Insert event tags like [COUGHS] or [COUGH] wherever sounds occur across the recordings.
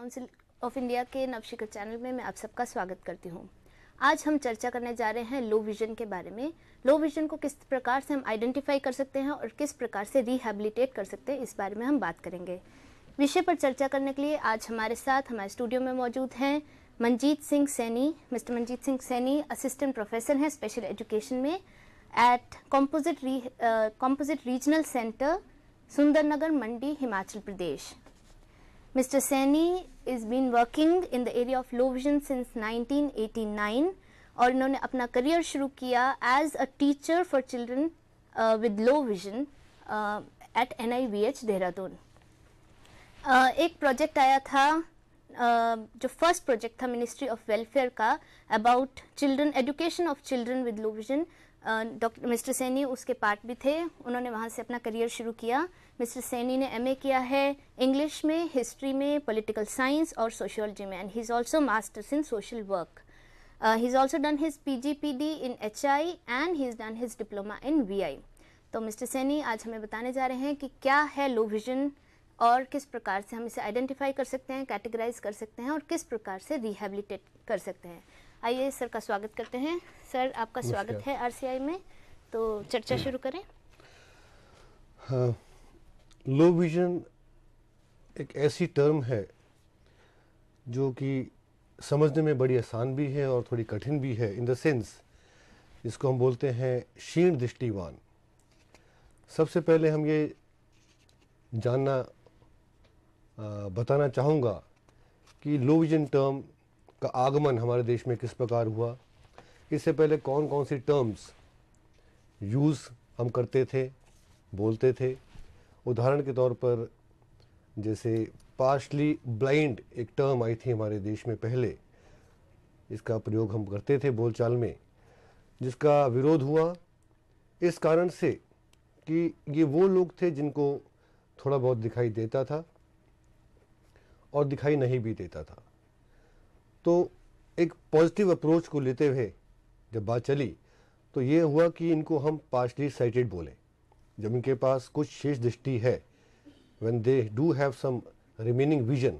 Council of India के नवशिखर channel में मैं आप सबका स्वागत करती हूँ आज हम चर्चा करने जा रहे हैं लो विजन के बारे में लो विजन को किस प्रकार से हम आइडेंटिफाई कर सकते हैं और किस प्रकार से रिहेबिलिटेट कर सकते हैं इस बारे में हम बात करेंगे विषय पर चर्चा करने के लिए आज हमारे साथ हमारे स्टूडियो में मौजूद हैं Manjeet Singh Saini mister Manjeet Singh Saini assistant professor हैं स्पेशल एजुकेशन में at composite composite regional centre Sundernagar Mandi Himachal Pradesh Mr. Seni is been working in the area of low vision since 1989 और इन्होंने अपना करियर शुरू किया as a teacher for children with low vision at N I V H Dehradun एक project आया था uh, जो first project था मिनिस्ट्री ऑफ वेलफेयर का about children education of children with low vision doctor mister Saini उसके part भी थे उन्होंने वहाँ से अपना करियर शुरू किया मिस्टर सैनी ने एमए किया है इंग्लिश में हिस्ट्री में पॉलिटिकल साइंस और सोशोलॉजी में and he is also masters in social work he is also done his PGPD in HI and he is done his diploma in I तो mister Saini आज हमें बताने जा रहे हैं कि क्या है लो विजन और किस प्रकार से हम इसे आइडेंटिफाई कर सकते हैं कैटेगराइज कर सकते हैं और किस प्रकार से रिहेबिलिटेट कर सकते हैं आइए सर का स्वागत करते हैं सर आपका स्वागत है आरसीआई में तो चर्चा शुरू करें हाँ लो विज़न एक ऐसी टर्म है जो कि समझने में बड़ी आसान भी है और थोड़ी कठिन भी है इन द सेंस इसको हम बोलते हैं क्षीण दृष्टिवान सबसे पहले हम ये जानना आ, बताना चाहूँगा कि लो विजन टर्म का आगमन हमारे देश में किस प्रकार हुआ इससे पहले कौन कौन सी टर्म्स यूज़ हम करते थे बोलते थे उदाहरण के तौर पर जैसे पार्शली ब्लाइंड एक टर्म आई थी हमारे देश में पहले इसका प्रयोग हम करते थे बोलचाल में जिसका विरोध हुआ इस कारण से कि ये वो लोग थे जिनको थोड़ा बहुत दिखाई देता था और दिखाई नहीं भी देता था तो एक पॉजिटिव अप्रोच को लेते हुए जब बात चली तो ये हुआ कि इनको हम पार्शली साइटेड बोलें जब इनके पास कुछ शेष दृष्टि है when they do have some remaining vision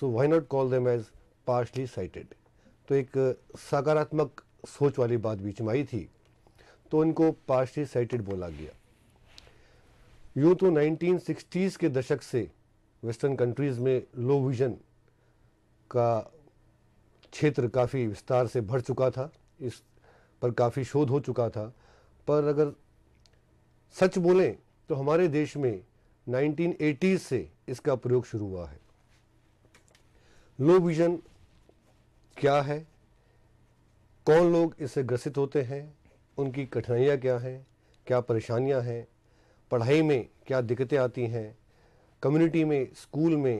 so why not call them as partially sighted तो एक सकारात्मक सोच वाली बात बीच में आई थी तो इनको पार्शली साइटेड बोला गया यूँ तो 1960s के दशक से वेस्टर्न कंट्रीज़ में लो विज़न का क्षेत्र काफ़ी विस्तार से भर चुका था इस पर काफ़ी शोध हो चुका था पर अगर सच बोलें तो हमारे देश में 1980 से इसका प्रयोग शुरू हुआ है लो विजन क्या है कौन लोग इससे ग्रसित होते हैं उनकी कठिनाइयाँ क्या हैं क्या परेशानियाँ हैं पढ़ाई में क्या दिक्कतें आती हैं कम्युनिटी में स्कूल में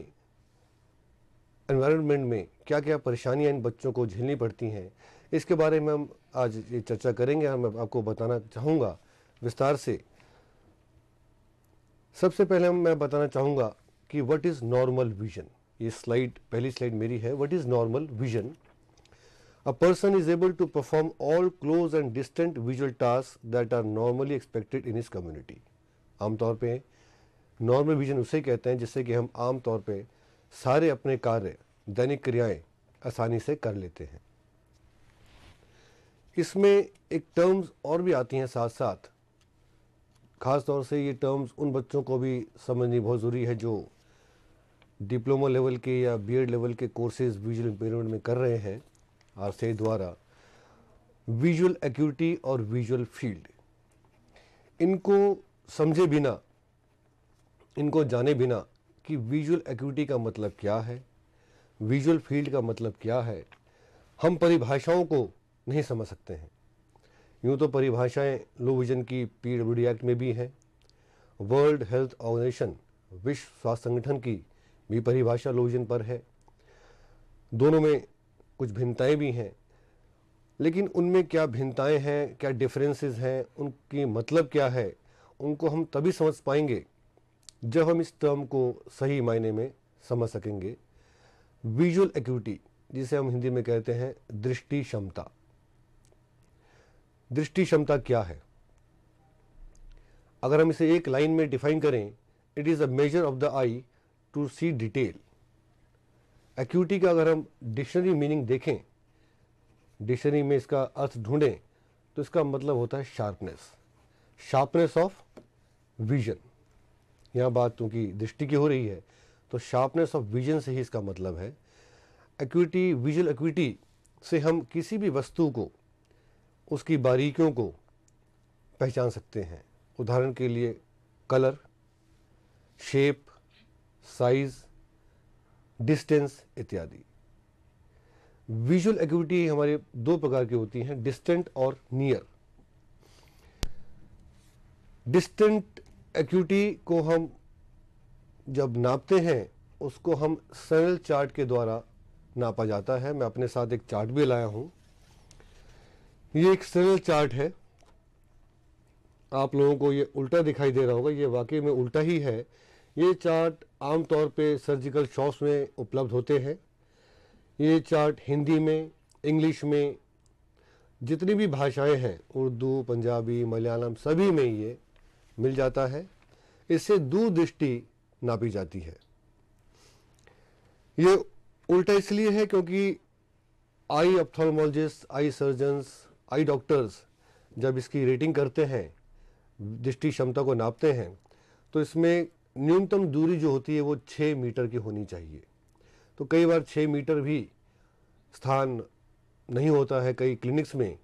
एनवायरनमेंट में क्या क्या परेशानियां इन बच्चों को झेलनी पड़ती हैं इसके बारे में हम आज ये चर्चा करेंगे हम आपको बताना चाहूँगा विस्तार से सबसे पहले मैं बताना चाहूँगा कि व्हाट इज़ नॉर्मल विजन ये स्लाइड पहली स्लाइड मेरी है what is normal vision a person is able to perform all close and distant visual task that are normally expected in इस कम्युनिटी आमतौर पे नॉर्मल विजन उसे कहते हैं जिससे कि हम आमतौर पे सारे अपने कार्य दैनिक क्रियाएं आसानी से कर लेते हैं इसमें एक टर्म्स और भी आती हैं साथ साथ ख़ास तौर से ये टर्म्स उन बच्चों को भी समझनी बहुत ज़रूरी है जो डिप्लोमा लेवल के या बीएड लेवल के कोर्सेज विजुअल इम्पेयरमेंट में कर रहे हैं आर से द्वारा विजुअल एक्यूरिटी और विजुअल फील्ड इनको समझे बिना इनको जाने बिना कि विजुअल एक्यूरिटी का मतलब क्या है विजुअल फील्ड का मतलब क्या है हम परिभाषाओं को नहीं समझ सकते हैं यूँ तो परिभाषाएं लो विजन की पीडब्ल्यूडी एक्ट में भी हैं वर्ल्ड हेल्थ ऑर्गेनाइजेशन विश्व स्वास्थ्य संगठन की भी परिभाषा लो विजन पर है दोनों में कुछ भिन्नताएं भी हैं लेकिन उनमें क्या भिन्नताएं हैं क्या डिफरेंसेस हैं उनकी मतलब क्या है उनको हम तभी समझ पाएंगे जब हम इस टर्म को सही मायने में समझ सकेंगे विजुअल एक्यूटी जिसे हम हिंदी में कहते हैं दृष्टि क्षमता दृष्टि क्षमता क्या है अगर हम इसे एक लाइन में डिफाइन करें it is a measure of the eye to see detail acuity का अगर हम डिक्शनरी मीनिंग देखें डिक्शनरी में इसका अर्थ ढूंढें तो इसका मतलब होता है शार्पनेस शार्पनेस ऑफ विजन यहाँ बात क्योंकि दृष्टि की हो रही है तो शार्पनेस ऑफ विजन से ही इसका मतलब है एक्यूटी विजुअल एक्यूटी से हम किसी भी वस्तु को उसकी बारीकियों को पहचान सकते हैं उदाहरण के लिए कलर शेप साइज डिस्टेंस इत्यादि विजुअल एक्यूटी हमारे दो प्रकार की होती हैं डिस्टेंट और नियर डिस्टेंट एक्यूटी को हम जब नापते हैं उसको हम सरल चार्ट के द्वारा नापा जाता है मैं अपने साथ एक चार्ट भी लाया हूँ ये एक सरल चार्ट है आप लोगों को ये उल्टा दिखाई दे रहा होगा ये वाकई में उल्टा ही है ये चार्ट आमतौर पे सर्जिकल शॉप्स में उपलब्ध होते हैं ये चार्ट हिंदी में इंग्लिश में जितनी भी भाषाएं हैं उर्दू पंजाबी मलयालम सभी में ये मिल जाता है इससे दूरदृष्टि नापी जाती है ये उल्टा इसलिए है क्योंकि आई ऑप्थोलमोलॉजिस्ट आई सर्जन्स आई डॉक्टर्स जब इसकी रेटिंग करते हैं दृष्टि क्षमता को नापते हैं तो इसमें न्यूनतम दूरी जो होती है वो छः मीटर की होनी चाहिए तो कई बार छः मीटर भी स्थान नहीं होता है कई क्लिनिक्स में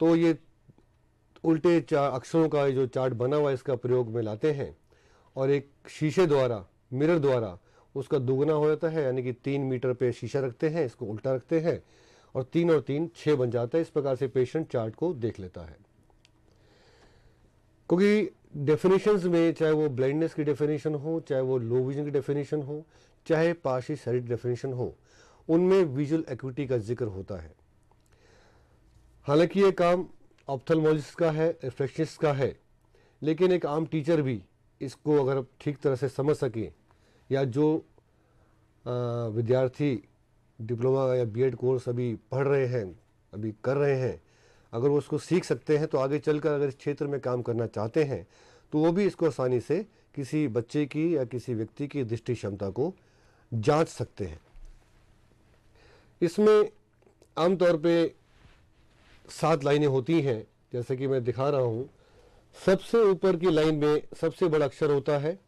तो ये उल्टे चा अक्षरों का जो चार्ट बना हुआ है इसका प्रयोग में लाते हैं और एक शीशे द्वारा मिरर द्वारा उसका दुगना हो जाता है यानी कि तीन मीटर पे शीशा रखते हैं इसको उल्टा रखते हैं और तीन और तीन छः बन जाता है इस प्रकार से पेशेंट चार्ट को देख लेता है क्योंकि डेफिनेशंस में चाहे वो ब्लाइंडनेस की डेफिनेशन हो चाहे वो लो विजन की डेफिनेशन हो चाहे पार्शी शरीर डेफिनेशन हो उनमें विजुअल एक्विटी का जिक्र होता है हालांकि ये काम ऑप्थलमोलॉजिस्ट का है रिफ्लेक्शनिस्ट का है लेकिन एक आम टीचर भी इसको अगर ठीक तरह से समझ सके या जो आ, विद्यार्थी डिप्लोमा या बीएड कोर्स अभी पढ़ रहे हैं अभी कर रहे हैं अगर वो उसको सीख सकते हैं तो आगे चलकर अगर इस क्षेत्र में काम करना चाहते हैं तो वो भी इसको आसानी से किसी बच्चे की या किसी व्यक्ति की दृष्टि क्षमता को जांच सकते हैं इसमें आमतौर पे सात लाइनें होती हैं जैसे कि मैं दिखा रहा हूँ सबसे ऊपर की लाइन में सबसे बड़ा अक्षर होता है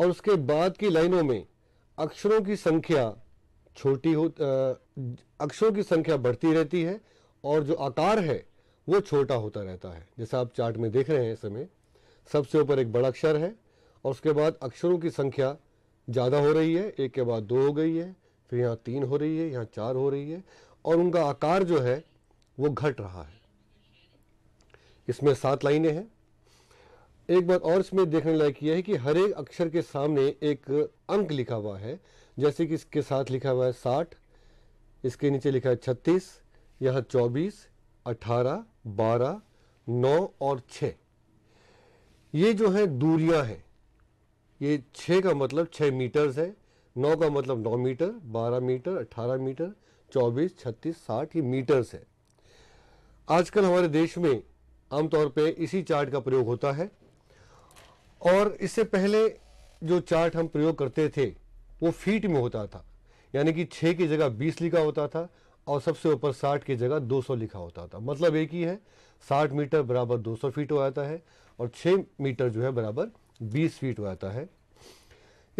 और उसके बाद की लाइनों में अक्षरों की संख्या छोटी हो अक्षरों की संख्या बढ़ती रहती है और जो आकार है वो छोटा होता रहता है जैसा आप चार्ट में देख रहे हैं इस समय सबसे ऊपर एक बड़ा अक्षर है और उसके बाद अक्षरों की संख्या ज़्यादा हो रही है एक के बाद दो हो गई है फिर यहाँ तीन हो रही है यहाँ चार हो रही है और उनका आकार जो है वो घट रहा है इसमें सात लाइनें हैं एक बात और इसमें देखने लायक यह है कि हर एक अक्षर के सामने एक अंक लिखा हुआ है जैसे कि इसके साथ लिखा हुआ है साठ इसके नीचे लिखा है छत्तीस यहाँ चौबीस अठारह बारह नौ और छ ये जो है दूरियां हैं ये छः का मतलब छः मीटर्स है नौ का मतलब नौ मीटर बारह मीटर अट्ठारह मीटर चौबीस छत्तीस साठ ये मीटर्स है आजकल हमारे देश में आमतौर पे इसी चार्ट का प्रयोग होता है और इससे पहले जो चार्ट हम प्रयोग करते थे वो फीट में होता था यानी कि छः की जगह बीस लिखा होता था और सबसे ऊपर साठ की जगह दो सौ लिखा होता था मतलब एक ही है साठ मीटर बराबर दो सौ फीट हो जाता है और छः मीटर जो है बराबर बीस फीट हो जाता है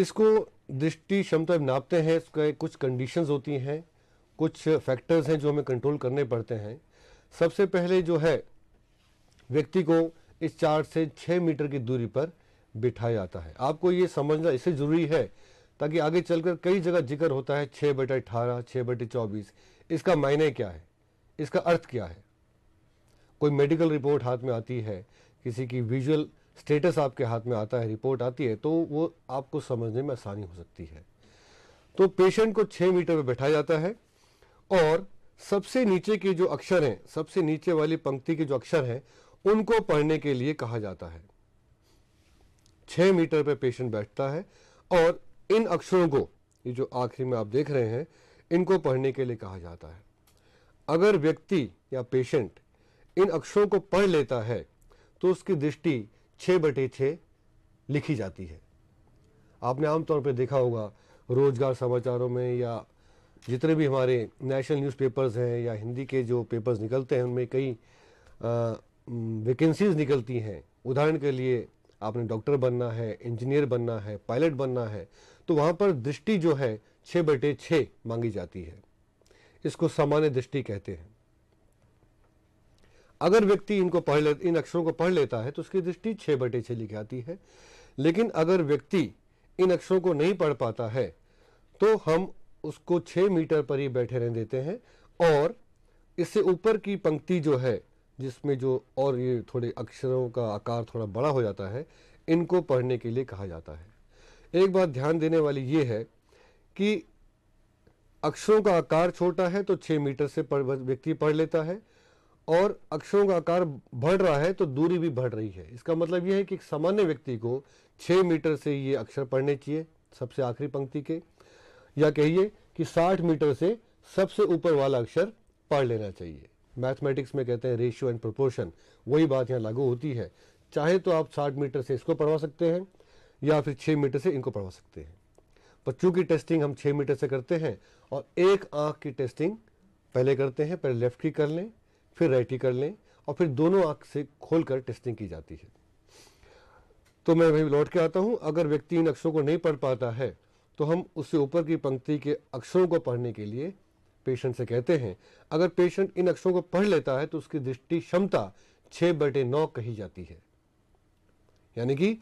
इसको दृष्टि क्षमता नापते हैं इसके कुछ कंडीशंस होती हैं कुछ फैक्टर्स हैं जो हमें कंट्रोल करने पड़ते हैं सबसे पहले जो है व्यक्ति को इस चार्ट से छः मीटर की दूरी पर बिठाया जाता है आपको ये समझना इससे ज़रूरी है ताकि आगे चलकर कई जगह जिक्र होता है छः बटे अठारह छः बटे चौबीस इसका मायने क्या है इसका अर्थ क्या है कोई मेडिकल रिपोर्ट हाथ में आती है किसी की विजुअल स्टेटस आपके हाथ में आता है रिपोर्ट आती है तो वो आपको समझने में आसानी हो सकती है तो पेशेंट को छः मीटर पर बैठा जाता है और सबसे नीचे के जो अक्षर हैं सबसे नीचे वाली पंक्ति के जो अक्षर हैं उनको पढ़ने के लिए कहा जाता है छः मीटर पर पे पेशेंट बैठता है और इन अक्षरों को ये जो आखिरी में आप देख रहे हैं इनको पढ़ने के लिए कहा जाता है अगर व्यक्ति या पेशेंट इन अक्षरों को पढ़ लेता है तो उसकी दृष्टि छः बटे छः लिखी जाती है आपने आमतौर पर देखा होगा रोजगार समाचारों में या जितने भी हमारे नेशनल न्यूज़पेपर्स हैं या हिंदी के जो पेपर्स निकलते हैं उनमें कई वैकेंसीज निकलती हैं उदाहरण के लिए आपने डॉक्टर बनना है इंजीनियर बनना है पायलट बनना है तो वहां पर दृष्टि जो है छ बटे छ मांगी जाती है इसको सामान्य दृष्टि कहते हैं अगर व्यक्ति इनको पढ़ ले इन अक्षरों को पढ़ लेता है तो उसकी दृष्टि छ बटे छ लिखी आती है लेकिन अगर व्यक्ति इन अक्षरों को नहीं पढ़ पाता है तो हम उसको छ मीटर पर ही बैठे रहने देते हैं और इससे ऊपर की पंक्ति जो है जिसमें जो और ये थोड़े अक्षरों का आकार थोड़ा बड़ा हो जाता है इनको पढ़ने के लिए कहा जाता है एक बात ध्यान देने वाली ये है कि अक्षरों का आकार छोटा है तो छः मीटर से व्यक्ति पढ़ लेता है और अक्षरों का आकार बढ़ रहा है तो दूरी भी बढ़ रही है इसका मतलब यह है कि एक सामान्य व्यक्ति को छः मीटर से ये अक्षर पढ़ने चाहिए सबसे आखिरी पंक्ति के या कहिए कि साठ मीटर से सबसे ऊपर वाला अक्षर पढ़ लेना चाहिए मैथमेटिक्स में कहते हैं रेशियो एंड प्रोपोर्शन वही बात यहाँ लागू होती है चाहे तो आप साठ मीटर से इसको पढ़वा सकते हैं या फिर छः मीटर से इनको पढ़वा सकते हैं बच्चों की टेस्टिंग हम छः मीटर से करते हैं और एक आँख की टेस्टिंग पहले करते हैं पहले लेफ्ट की कर लें फिर राइट की कर लें और फिर दोनों आँख से खोल टेस्टिंग की जाती है तो मैं वही लौट के आता हूँ अगर व्यक्ति इन अक्षरों को नहीं पढ़ पाता है तो हम उससे ऊपर की पंक्ति के अक्षरों को पढ़ने के लिए पेशेंट से कहते हैं अगर पेशेंट इन अक्षरों को पढ़ लेता है तो उसकी दृष्टि क्षमता छः बटे नौ कही जाती है यानी कि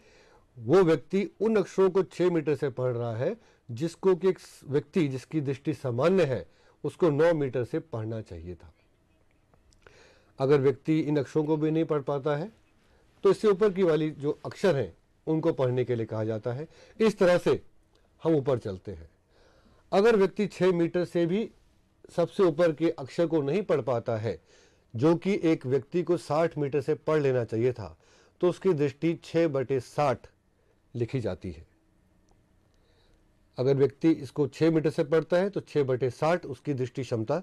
वो व्यक्ति उन अक्षरों को छः मीटर से पढ़ रहा है जिसको कि एक व्यक्ति जिसकी दृष्टि सामान्य है उसको नौ मीटर से पढ़ना चाहिए था अगर व्यक्ति इन अक्षरों को भी नहीं पढ़ पाता है तो इससे ऊपर की वाली जो अक्षर हैं उनको पढ़ने के लिए कहा जाता है इस तरह से हम ऊपर चलते हैं अगर व्यक्ति छः मीटर से भी सबसे ऊपर के अक्षर को नहीं पढ़ पाता है जो कि एक व्यक्ति को 60 मीटर से पढ़ लेना चाहिए था तो उसकी दृष्टि 6 बटे साठ लिखी जाती है अगर व्यक्ति इसको छः मीटर से पढ़ता है तो छः बटे साठ उसकी दृष्टि क्षमता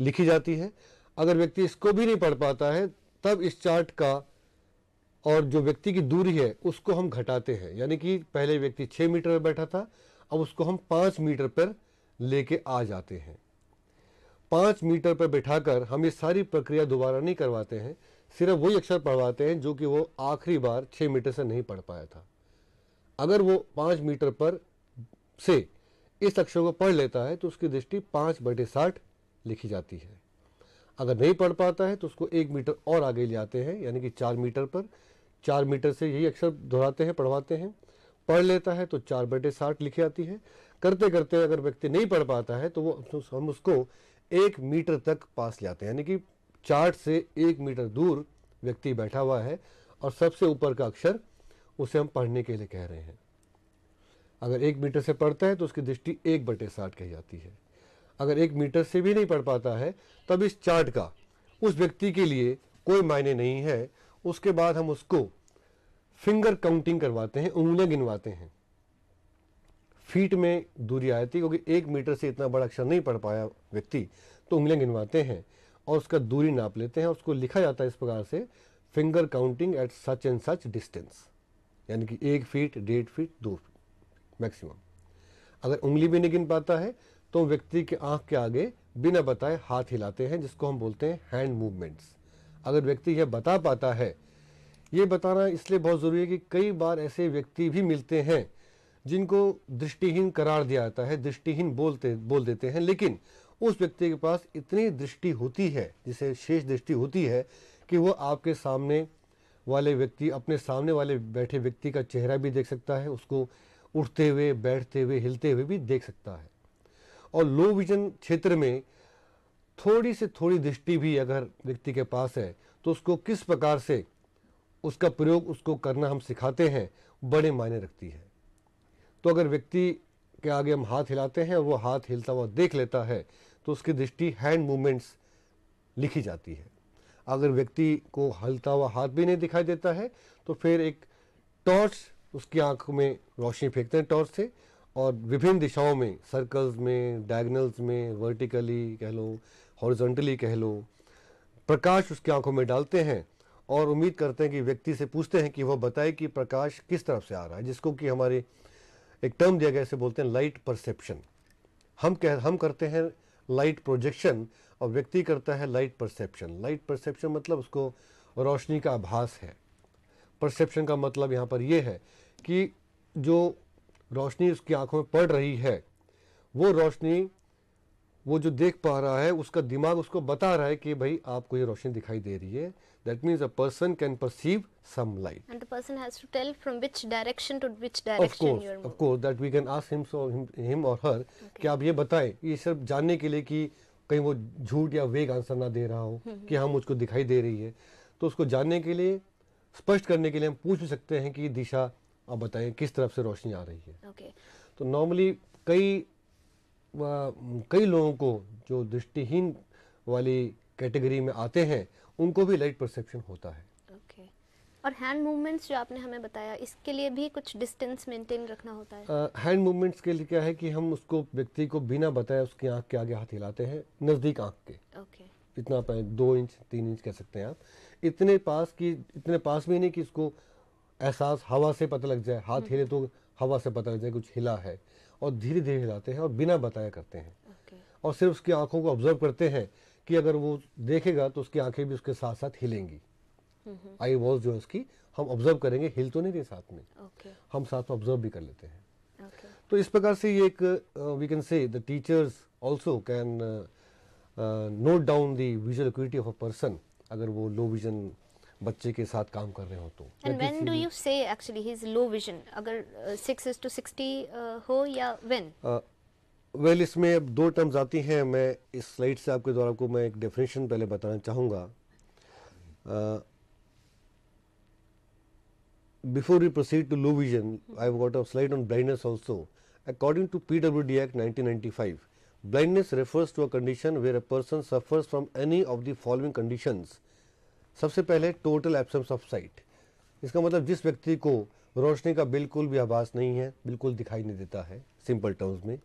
लिखी जाती है अगर व्यक्ति इसको भी नहीं पढ़ पाता है तब इस चार्ट का और जो व्यक्ति की दूरी है उसको हम घटाते हैं यानी कि पहले व्यक्ति छः मीटर पर बैठा था अब उसको हम पाँच मीटर पर लेके आ जाते हैं पाँच मीटर पर बैठाकर हम ये सारी प्रक्रिया दोबारा नहीं करवाते हैं सिर्फ वही अक्षर पढ़वाते हैं जो कि वो आखिरी बार छः मीटर से नहीं पढ़ पाया था अगर वो पाँच मीटर पर से इस अक्षर को पढ़ लेता है तो उसकी दृष्टि पाँच बटे साठ लिखी जाती है अगर नहीं पढ़ पाता है तो उसको एक मीटर और आगे ले आते हैं यानी कि चार मीटर पर चार मीटर से यही अक्षर दोहराते हैं पढ़वाते हैं पढ़ लेता है तो चार बटे साठ लिखी आती है करते करते अगर व्यक्ति नहीं पढ़ पाता है तो वो हम उसको एक मीटर तक पास ले आते हैं यानी कि चार्ट से एक मीटर दूर व्यक्ति बैठा हुआ है और सबसे ऊपर का अक्षर उसे हम पढ़ने के लिए कह रहे हैं अगर एक मीटर से पढ़ता है तो उसकी दृष्टि एक बटे साठ कही जाती है अगर एक मीटर से भी नहीं पढ़ पाता है तब इस चार्ट का उस व्यक्ति के लिए कोई मायने नहीं है उसके बाद हम उसको फिंगर काउंटिंग करवाते हैं उंगलियां गिनवाते हैं फीट में दूरी आ जाती है क्योंकि एक मीटर से इतना बड़ा अक्षर नहीं पढ़ पाया व्यक्ति तो उंगलियां गिनवाते हैं और उसका दूरी नाप लेते हैं उसको लिखा जाता है इस प्रकार से finger counting at such and such distance यानी कि एक फीट डेढ़ फीट दो फीट मैक्सिमम अगर उंगली भी नहीं गिन पाता है तो व्यक्ति के आंख के आगे बिना बताए हाथ हिलाते हैं जिसको हम बोलते हैं हैंड मूवमेंट्स अगर व्यक्ति यह बता पाता है ये बताना इसलिए बहुत ज़रूरी है कि कई बार ऐसे व्यक्ति भी मिलते हैं जिनको दृष्टिहीन करार दिया जाता है दृष्टिहीन बोलते बोल देते हैं लेकिन उस व्यक्ति के पास इतनी दृष्टि होती है जिसे शेष दृष्टि होती है कि वह आपके सामने वाले व्यक्ति अपने सामने वाले बैठे व्यक्ति का चेहरा भी देख सकता है उसको उठते हुए बैठते हुए हिलते हुए भी देख सकता है और लो विजन क्षेत्र में थोड़ी से थोड़ी दृष्टि भी अगर व्यक्ति के पास है तो उसको किस प्रकार से उसका प्रयोग उसको करना हम सिखाते हैं बड़े मायने रखती है तो अगर व्यक्ति के आगे हम हाथ हिलाते हैं और वो हाथ हिलता हुआ देख लेता है तो उसकी दृष्टि हैंड मूवमेंट्स लिखी जाती है अगर व्यक्ति को हलता हुआ हाथ भी नहीं दिखाई देता है तो फिर एक टॉर्च उसकी आंख में रोशनी फेंकते हैं टॉर्च से और विभिन्न दिशाओं में सर्कल्स में डायगनल्स में वर्टिकली कह लो हॉर्जेंटली कह लो प्रकाश उसकी आंखों में डालते हैं और उम्मीद करते हैं कि व्यक्ति से पूछते हैं कि वह बताए कि प्रकाश किस तरफ से आ रहा है जिसको कि हमारे एक टर्म दिया गया इसे बोलते हैं लाइट परसेप्शन हम कह हम करते हैं लाइट प्रोजेक्शन और व्यक्ति करता है लाइट परसेप्शन लाइट परसेप्शन मतलब उसको रोशनी का आभास है परसेप्शन का मतलब यहाँ पर यह है कि जो रोशनी उसकी आंखों में पड़ रही है वो रोशनी वो जो देख पा रहा है उसका दिमाग उसको बता रहा है कि भाई आपको ये रोशनी दिखाई दे रही है that means a person can perceive some light and the person has to tell from which direction to which direction of course of course that we can ask him so him और her कि आप ये बताएं ये सिर्फ जानने के लिए कि कहीं वो झूठ या वेग आंसर ना दे रहा हो हम्म, हम्म। कि हाँ मुझको दिखाई दे रही है तो उसको जानने के लिए स्पष्ट करने के लिए हम पूछ भी सकते हैं कि दिशा आप बताएं किस तरफ से रोशनी आ रही है तो नॉर्मली कई कई लोगों को जो दृष्टिहीन वाली कैटेगरी में आते हैं उनको भी लाइट परसेप्शन होता है और हैंड मूवमेंट्स जो आपने हमें बताया इसके लिए भी कुछ डिस्टेंस मेंटेन रखना होता है हैंड uh, मूवमेंट्स के लिए क्या है कि हम उसको व्यक्ति को बिना बताए उसकी आंख के आगे हाथ हिलाते हैं नज़दीक आंख के okay. इतना दो इंच तीन इंच कह सकते हैं आप इतने पास कि इतने पास भी नहीं कि उसको एहसास हवा से पता लग जाए हाथ हम्म। हिले तो हवा से पता लग जाए कुछ हिला है और धीरे धीरे हिलाते हैं और बिना बताया करते हैं और सिर्फ उसकी आंखों को ऑब्जर्व करते हैं कि अगर वो देखेगा तो उसकी आंखें भी उसके साथ साथ हिलेंगी आई mm-hmm. वॉज जो है उसकी हम ऑब्जर्व करेंगे हिल तो नहीं रही साथ में okay. हम साथ में ऑब्जर्व भी कर लेते हैं okay. तो इस प्रकार से ये एक we can say the teachers also can note down the visual acuity of a person अगर वो लो विजन बच्चे के साथ काम कर रहे हो तो and when do you say actually he low vision अगर 6 इज टू 60 हो या व्हेन वेल uh, well, इसमें अब दो टर्म्स आती हैं मैं इस स्लाइड से आपके द्वारा को मैं एक डेफिनेशन पहले बताना चाहूँगा uh, before we proceed to low vision, I have got a slide on blindness also. According to PWD Act 1995, blindness refers to a condition where a person suffers from any of the following conditions. सबसे पहले total absence of sight. इसका मतलब जिस व्यक्ति को रोशनी का बिल्कुल भी आभास नहीं है बिल्कुल दिखाई नहीं देता है सिंपल टर्म्स में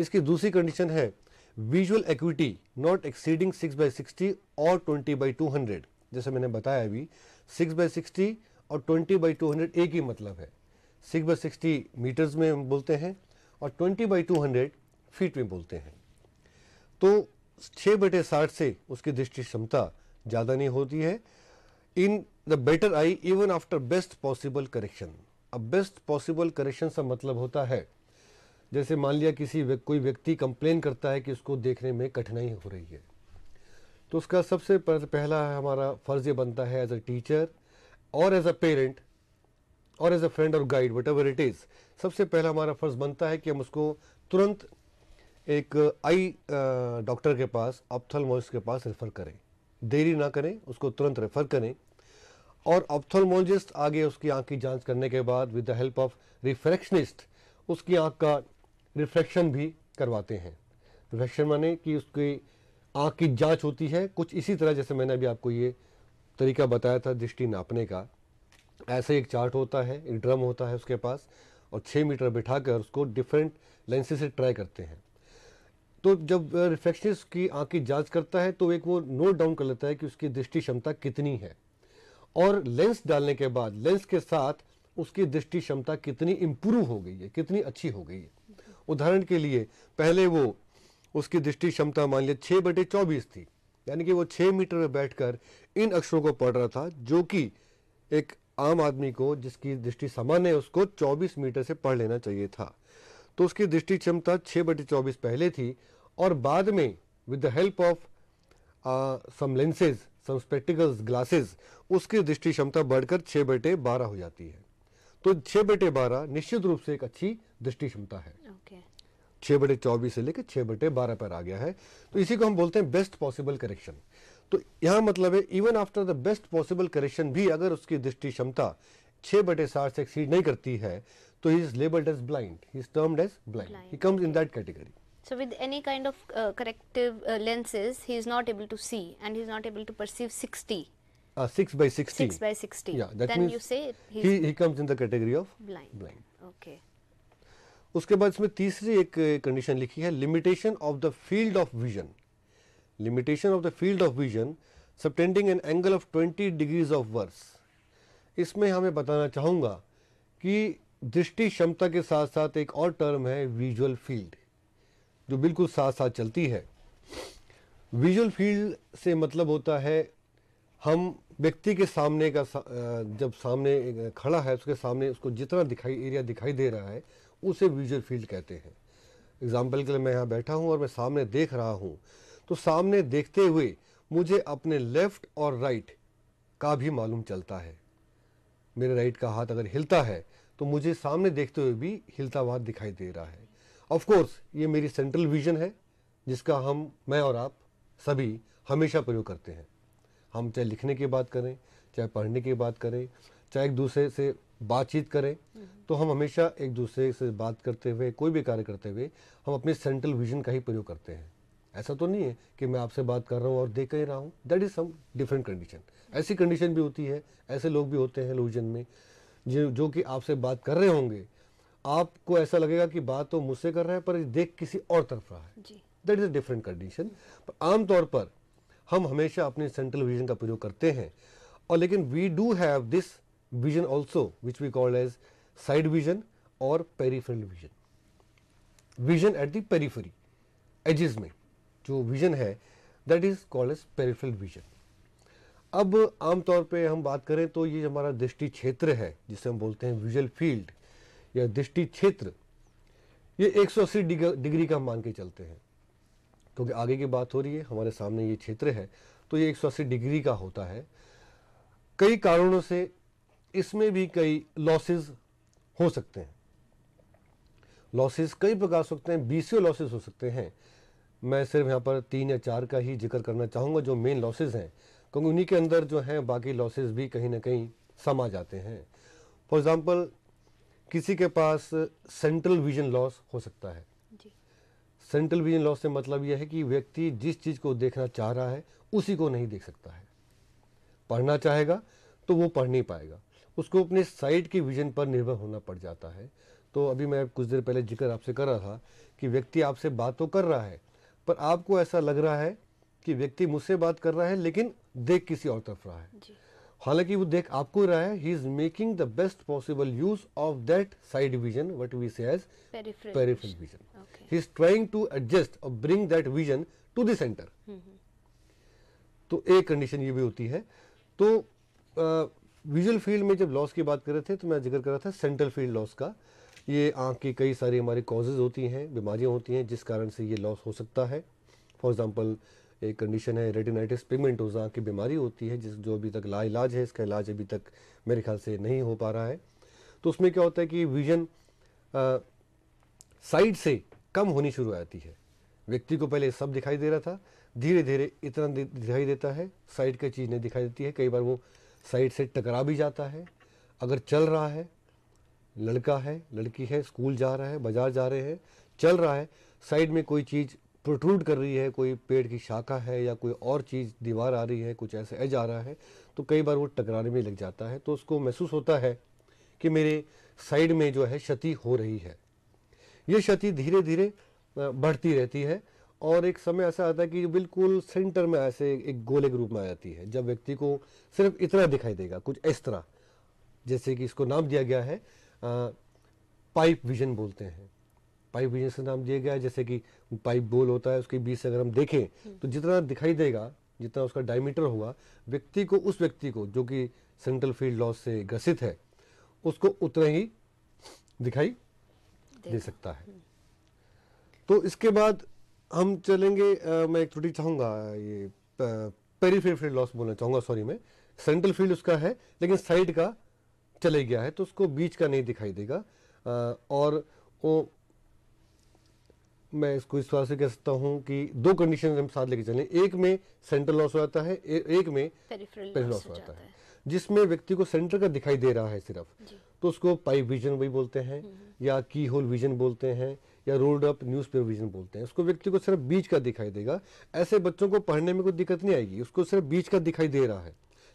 इसकी दूसरी कंडीशन है visual acuity not exceeding six by sixty और ट्वेंटी बाई टू हंड्रेड जैसे मैंने बताया अभी सिक्स बाई सिक्सटी और 20 बाई 200 एक ही मतलब है सिक्स बाई सिक्सटी मीटर्स में बोलते हैं और 20 बाई 200 फीट में बोलते हैं तो छः बटे साठ से उसकी दृष्टि क्षमता ज़्यादा नहीं होती है in the better eye even after best possible correction अब बेस्ट पॉसिबल करेक्शन का मतलब होता है जैसे मान लिया किसी वे, कोई व्यक्ति कंप्लेन करता है कि उसको देखने में कठिनाई हो रही है तो उसका सबसे पहला हमारा फ़र्ज़ ये बनता है एज अ टीचर और एज अ पेरेंट और एज अ फ्रेंड और guide whatever it is सबसे पहला हमारा फ़र्ज़ बनता है कि हम उसको तुरंत एक आई डॉक्टर के पास ऑप्थलमोलॉजिस्ट के पास रेफ़र करें देरी ना करें उसको तुरंत रेफ़र करें और ऑप्थोलमोलॉजिस्ट आगे उसकी आंख की जांच करने के बाद with the help of refractionist उसकी आंख का रिफ्रैक्शन भी करवाते हैं रिफ्रैक्शन माने कि उसकी आंख की जांच होती है कुछ इसी तरह जैसे मैंने अभी आपको ये तरीका बताया था दृष्टि नापने का ऐसे एक चार्ट होता है एक ड्रम होता है उसके पास और छः मीटर बिठा कर उसको डिफरेंट लेंसेज से ट्राई करते हैं तो जब रिफ्लेक्शनिस्ट की आँख की जाँच करता है तो एक वो नोट डाउन कर लेता है कि उसकी दृष्टि क्षमता कितनी है और लेंस डालने के बाद लेंस के साथ उसकी दृष्टि क्षमता कितनी इम्प्रूव हो गई है कितनी अच्छी हो गई है उदाहरण के लिए पहले वो उसकी दृष्टि क्षमता मान लिया छः बटे चौबीस थी यानी कि वो छः मीटर में बैठकर इन अक्षरों को पढ़ रहा था जो कि एक आम आदमी को जिसकी दृष्टि सामान्य है उसको 24 मीटर से पढ़ लेना चाहिए था तो उसकी दृष्टि क्षमता छः बटे चौबीस पहले थी और बाद में with the help of some lenses some spectacles glasses उसकी दृष्टि क्षमता बढ़कर छः बटे बारह हो जाती है तो छः बटे बारह निश्चित रूप से एक अच्छी दृष्टि क्षमता है okay. छः बटे चौबीस से लेकर छः बटे बारह पर आ गया है तो इसी को हम बोलते हैं बेस्ट पॉसिबल करेक्शन तो यहाँ मतलब है even after the best possible correction भी अगर उसकी दृष्टि क्षमता छः बटे साठ से एक्सीड नहीं करती है तो he is labelled as blind he is termed as blind he comes in that category So with any kind of uh, corrective uh, lenses, he is not able to see and he is not able to perceive 60. Uh, 6 by 60. 6 by 60. Yeah, that then means you say he, he comes in the category of blind. blind. Okay. उसके बाद इसमें तीसरी एक condition लिखी है limitation of the field of vision limitation of the field of vision subtending an angle of 20 degrees of worse इसमें हमें बताना चाहूँगा कि दृष्टि क्षमता के साथ साथ एक और टर्म है विजुअल फील्ड जो बिल्कुल साथ साथ चलती है विजुअल फील्ड से मतलब होता है हम व्यक्ति के सामने का जब सामने खड़ा है उसके सामने उसको जितना दिखाई एरिया दिखाई दे रहा है उसे विजुअल फील्ड कहते हैं एग्जाम्पल के लिए मैं यहाँ बैठा हूँ और मैं सामने देख रहा हूँ तो सामने देखते हुए मुझे अपने लेफ्ट और राइट का भी मालूम चलता है मेरे राइट का हाथ अगर हिलता है तो मुझे सामने देखते हुए भी हिलता हुआ दिखाई दे रहा है ऑफ कोर्स ये मेरी सेंट्रल विजन है जिसका हम मैं और आप सभी हमेशा प्रयोग करते हैं हम चाहे लिखने की बात करें चाहे पढ़ने की बात करें चाहे एक दूसरे से बातचीत करें तो हम हमेशा एक दूसरे से बात करते हुए कोई भी कार्य करते हुए हम अपने सेंट्रल विजन का ही प्रयोग करते हैं ऐसा तो नहीं है कि मैं आपसे बात कर रहा हूँ और देख ही रहा हूँ that is some different condition ऐसी कंडीशन भी होती है ऐसे लोग भी होते हैं लोजन में जो जो कि आपसे बात कर रहे होंगे आपको ऐसा लगेगा कि बात तो मुझसे कर रहा है पर देख किसी और तरफ रहा है that is a different condition आमतौर पर हम हमेशा अपने सेंट्रल विजन का प्रयोग करते हैं और लेकिन we do have this vision also which we call as side vision or peripheral vision vision at the periphery edges mein jo vision hai that is called as peripheral vision अब आमतौर पे हम बात करें तो ये हमारा दृष्टि क्षेत्र है जिसे हम बोलते हैं विजुअल फील्ड या दृष्टि क्षेत्र ये 180 डिग्री का हम मान के चलते हैं क्योंकि आगे की बात हो रही है हमारे सामने ये क्षेत्र है तो ये 180 डिग्री का होता है कई कारणों से इसमें भी कई लॉसेस हो सकते हैं लॉसेस कई प्रकार हो सकते हैं बीसीओ लॉसेस हो सकते हैं मैं सिर्फ यहाँ पर तीन या चार का ही जिक्र करना चाहूँगा जो मेन लॉसेज हैं क्योंकि उन्हीं के अंदर जो हैं बाकी लॉसेज भी कहीं ना कहीं समा जाते हैं फॉर एग्ज़ाम्पल किसी के पास सेंट्रल विजन लॉस हो सकता है सेंट्रल विजन लॉस से मतलब यह है कि व्यक्ति जिस चीज़ को देखना चाह रहा है उसी को नहीं देख सकता है पढ़ना चाहेगा तो वो पढ़ नहीं पाएगा उसको अपने साइट के विजन पर निर्भर होना पड़ जाता है तो अभी मैं कुछ देर पहले जिक्र आपसे कर रहा था कि व्यक्ति आपसे बात तो कर रहा है पर आपको ऐसा लग रहा है कि व्यक्ति मुझसे बात कर रहा है लेकिन देख किसी और तरफ रहा है हालांकि वो देख आपको रहा है he is making the best possible use of that side vision what we say as vision he is trying to adjust और bring that vision to centre तो एक कंडीशन ये भी होती है तो विजुअल फील्ड में जब लॉस की बात कर रहे थे तो मैं जिक्र कर रहा था सेंट्रल फील्ड लॉस का ये आँख की कई सारी हमारी कॉजेज़ होती हैं बीमारियाँ होती हैं जिस कारण से ये लॉस हो सकता है फॉर एग्ज़ाम्पल एक कंडीशन है रेटिनाइटिस जाँ की बीमारी होती है जिस जो अभी तक लाइलाज है इसका इलाज अभी तक मेरे ख्याल से नहीं हो पा रहा है तो उसमें क्या होता है कि विजन साइड से कम होनी शुरू आती है व्यक्ति को पहले सब दिखाई दे रहा था धीरे धीरे इतना दिखाई देता है साइड का चीज़ नहीं दिखाई देती है कई बार वो साइड से टकरा भी जाता है अगर चल रहा है लड़का है लड़की है स्कूल जा रहा है बाजार जा रहे हैं चल रहा है साइड में कोई चीज़ प्रोट्रूड कर रही है कोई पेड़ की शाखा है या कोई और चीज़ दीवार आ रही है कुछ ऐसे एज आ रहा है तो कई बार वो टकराने में लग जाता है तो उसको महसूस होता है कि मेरे साइड में जो है क्षति हो रही है ये क्षति धीरे धीरे बढ़ती रहती है और एक समय ऐसा आता है कि बिल्कुल सेंटर में ऐसे एक गोले के रूप में आ जाती है जब व्यक्ति को सिर्फ इतना दिखाई देगा कुछ इस तरह जैसे कि इसको नाम दिया गया है आ, पाइप विजन बोलते हैं पाइप विजन से नाम दिया गया है जैसे कि पाइप बोल होता है उसके बीच से अगर हम देखें तो जितना दिखाई देगा जितना उसका डायमीटर हुआ व्यक्ति को उस व्यक्ति को जो कि सेंट्रल फील्ड लॉस से ग्रसित है उसको उतना ही दिखाई दे सकता है तो इसके बाद हम चलेंगे आ, मैं एक थोड़ी चाहूंगा ये पेरीफेरी फील्ड लॉस बोलना चाहूंगा सॉरी मैं सेंट्रल फील्ड उसका है लेकिन साइड का चले गया है तो उसको बीच का नहीं दिखाई देगा आ, और वो मैं इसको इस तरह से कह सकता हूँ कि दो कंडीशन हम साथ लेके चलें एक में सेंट्रल लॉस हो जाता है ए, एक में पेरीफेरल लॉस हो जाता है, है। जिसमें व्यक्ति को सेंटर का दिखाई दे रहा है सिर्फ तो उसको पाइप विजन भी बोलते हैं हम्म। या की होल विजन बोलते हैं या रोल्ड अप न्यूज़ प्रोविजन बोलते हैं उसको व्यक्ति को सिर्फ बीच का दिखाई देगा ऐसे बच्चों को पढ़ने में कोई दिक्कत नहीं आएगी उसको सिर्फ बीच का दिखाई दे रहा है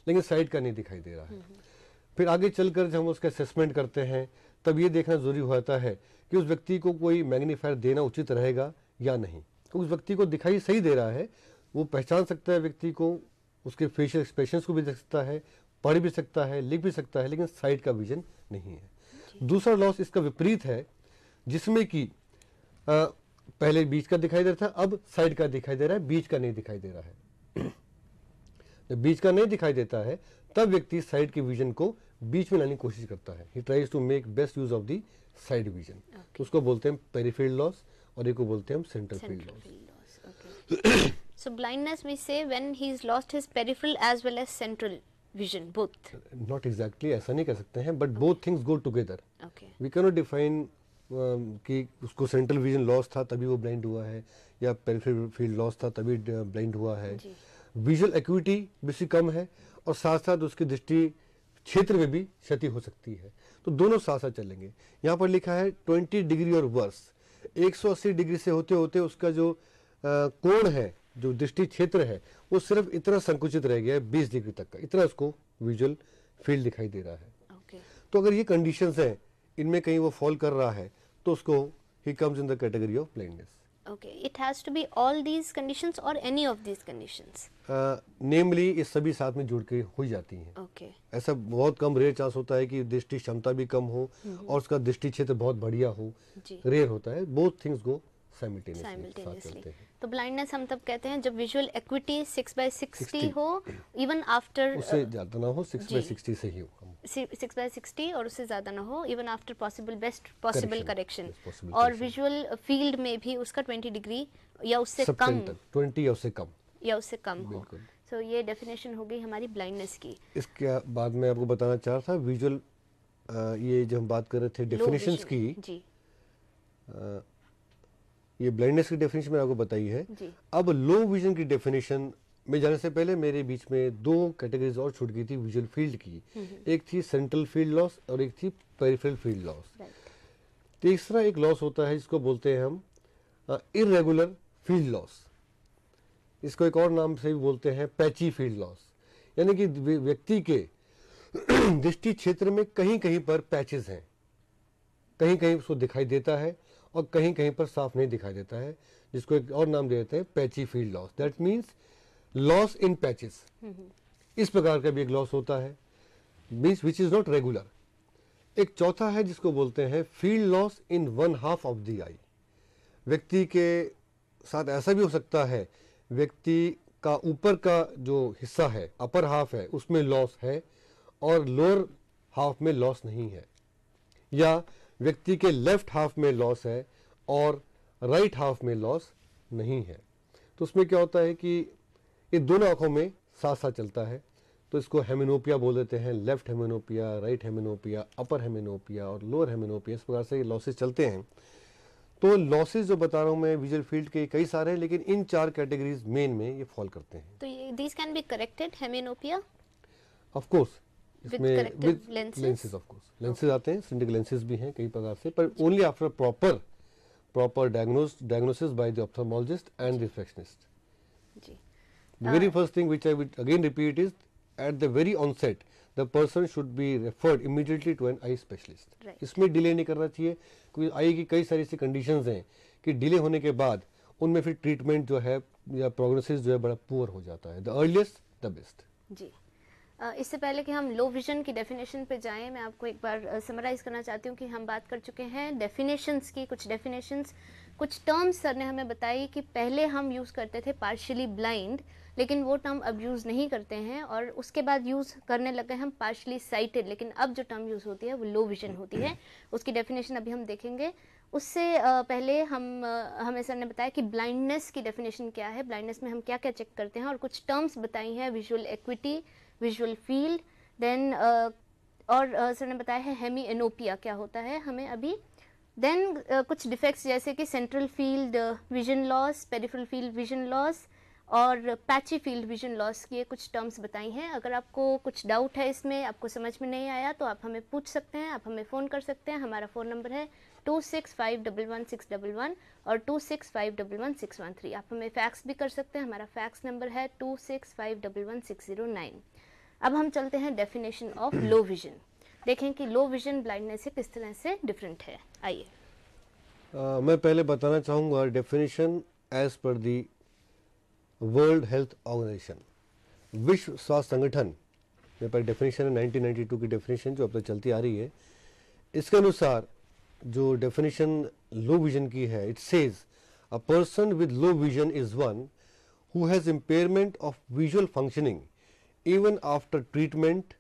लेकिन साइड का नहीं दिखाई दे रहा है फिर आगे चलकर जब हम उसका असेसमेंट करते हैं तब ये देखना जरूरी होता है कि उस व्यक्ति को कोई मैग्नीफायर देना उचित रहेगा या नहीं तो उस व्यक्ति को दिखाई सही दे रहा है वो पहचान सकता है व्यक्ति को उसके फेशियल एक्सप्रेशन को भी देख सकता है पढ़ भी सकता है लिख भी सकता है लेकिन साइड का विजन नहीं है दूसरा लॉस इसका विपरीत है जिसमें कि पहले बीच का दिखाई दे रहा था अब साइड का दिखाई दे रहा है बीच का नहीं दिखाई दे रहा है जब बीच का नहीं दिखाई देता है तब व्यक्ति साइड के विजन को बीच में लाने की कोशिश करता है he tries to make best use of the side vision तो उसको बोलते हैं पेरीफील्ड लॉस और एक को बोलते हैं हम central field loss so blindness we say when he is lost his peripheral as well as central vision both not exactly ऐसा नहीं कह सकते हैं but okay. both things go together okay. we cannot define कि उसको central vision loss था तभी वो ब्लाइंड हुआ है या पेरिफेरल फील्ड लॉस था तभी ब्लाइंड हुआ है विजुअल एक्विटी बेसिक कम है और साथ साथ उसकी दृष्टि क्षेत्र में भी क्षति हो सकती है तो दोनों साथ साथ चलेंगे यहाँ पर लिखा है 20 डिग्री और वर्स 180 डिग्री से होते होते उसका जो कोण है जो दृष्टि क्षेत्र है वो सिर्फ इतना संकुचित रह गया है बीस डिग्री तक का इतना उसको विजुअल फील्ड दिखाई दे रहा है okay. तो अगर ये कंडीशन है इनमें कहीं वो फॉल कर रहा है तो उसको he comes in the category of blindness okay it has to be all these conditions और any of these conditions namely uh, ये सभी साथ में जुड़ के हो जाती हैं ओके okay. ऐसा बहुत कम रेयर चांस होता है कि दृष्टि क्षमता भी कम हो हम्म। और उसका दृष्टि क्षेत्र बहुत बढ़िया हो रेयर होता है बोथ थिंग्स गो तो ब्लाइंडनेस हम तब कहते हैं जब visual acuity six by sixty हो इवन आफ्टर uh, उससे ज़्यादा ना हो सिक्स बाई सिक्सटी से ही हो सिक्स बाई सिक्सटी और उससे ज़्यादा ना हो even after possible best possible correction और विजुअल फील्ड में भी उसका ट्वेंटी डिग्री या उससे कम ट्वेंटी या उससे कम या उससे कम हो सो ये डेफिनेशन हो गई हमारी ब्लाइंडनेस की इसके बाद में आपको बताना चाह रहा था विजुअल uh, ये जो हम बात कर रहे थे डेफिनेशंस की जी uh, ये ब्लाइंडनेस की डेफिनेशन मैंने आपको बताई है अब लो विजन की डेफिनेशन में जाने से पहले मेरे बीच में दो कैटेगरीज और छूट गई थी विजुअल फील्ड की हम्म, हम्म। एक थी सेंट्रल फील्ड लॉस और एक थी पेरिफेरल फील्ड लॉस तीसरा एक लॉस होता है जिसको बोलते हैं हम इरेगुलर फील्ड लॉस इसको एक और नाम से भी बोलते हैं पैची फील्ड लॉस यानी कि व्यक्ति के [CLEARS THROAT] दृष्टि क्षेत्र में कहीं कहीं पर पैचेस हैं कहीं कहीं उसको दिखाई देता है और कहीं कहीं पर साफ नहीं दिखाई देता है जिसको एक और नाम दे देते हैं patchy field loss that means loss in patches इस प्रकार का भी एक लॉस होता है means which is not regular एक चौथा है जिसको बोलते हैं field loss in one half of the eye व्यक्ति के साथ ऐसा भी हो सकता है व्यक्ति का ऊपर का जो हिस्सा है अपर हाफ है उसमें लॉस है और लोअर हाफ में लॉस नहीं है या व्यक्ति के लेफ्ट हाफ में लॉस है और राइट हाफ में लॉस नहीं है तो उसमें क्या होता है कि ये दोनों आँखों में साथ साथ चलता है तो इसको हेमिनोपिया बोल देते हैं लेफ्ट हेमिनोपिया राइट हेमिनोपिया अपर हेमिनोपिया और लोअर हेमिनोपिया इस प्रकार से ये लॉसेज चलते हैं तो लॉसेज जो बता रहा हूँ मैं विजुअल फील्ड के कई सारे हैं लेकिन इन चार कैटेगरीज मेन में ये फॉल करते हैं तो these can be corrected hemianopia of course इसमें with lenses of course lenses आते हैं सिंडिक लेंसेज भी हैं कई प्रकार से पर only after proper proper diagnose diagnosis by the ophthalmologist and refractionist जी very first thing which I will again repeat is at the very onset the person should be referred immediately to an eye specialist इसमें delay नहीं करना चाहिए क्योंकि आई की कई सारी ऐसी कंडीशन हैं कि डिले होने के बाद उनमें फिर ट्रीटमेंट जो है या प्रोग्रेसिस जो है बड़ा पुअर हो जाता है द अर्लीस्ट द बेस्ट जी इससे पहले कि हम लो विज़न की डेफिनेशन पे जाएं मैं आपको एक बार समराइज करना चाहती हूँ कि हम बात कर चुके हैं डेफिनेशंस की कुछ डेफिनेशंस कुछ टर्म्स सर ने हमें बताई कि पहले हम यूज़ करते थे पार्शली ब्लाइंड लेकिन वो टर्म अब यूज़ नहीं करते हैं और उसके बाद यूज़ करने लगे हम पार्शली साइटेड लेकिन अब जो टर्म यूज़ होती है वो लो विज़न होती है उसकी डेफिनेशन अभी हम देखेंगे उससे पहले हम हमें सर ने बताया कि ब्लाइंडनेस की डेफिनेशन क्या है ब्लाइंडनेस में हम क्या क्या चेक करते हैं और कुछ टर्म्स बताई हैं visual acuity visual field then और uh, सर ने बताया है हेमी एनोपिया क्या होता है हमें अभी देन uh, कुछ डिफेक्ट्स जैसे कि central field vision loss peripheral field vision loss और पैची फील्ड विजन लॉस की ये कुछ टर्म्स बताई हैं अगर आपको कुछ डाउट है इसमें आपको समझ में नहीं आया तो आप हमें पूछ सकते हैं आप हमें फ़ोन कर सकते हैं हमारा फ़ोन नंबर है two six five double one six double one और two six five double one six one three आप हमें फ़ैक्स भी कर सकते हैं हमारा फ़ैक्स नंबर है two six five double one six zero nine अब हम चलते हैं डेफिनेशन ऑफ लो विजन देखें कि लो विजन ब्लाइंडनेस से किस तरह से डिफरेंट है आइए मैं पहले बताना चाहूँगा definition as per the world health organisation विश्व स्वास्थ्य संगठन मेरे पास डेफिनेशन है 1992 की डेफिनेशन जो अब तक चलती आ रही है इसके अनुसार जो डेफिनेशन लो विजन की है it says a person with low vision is one who has impairment of visual functioning even after treatment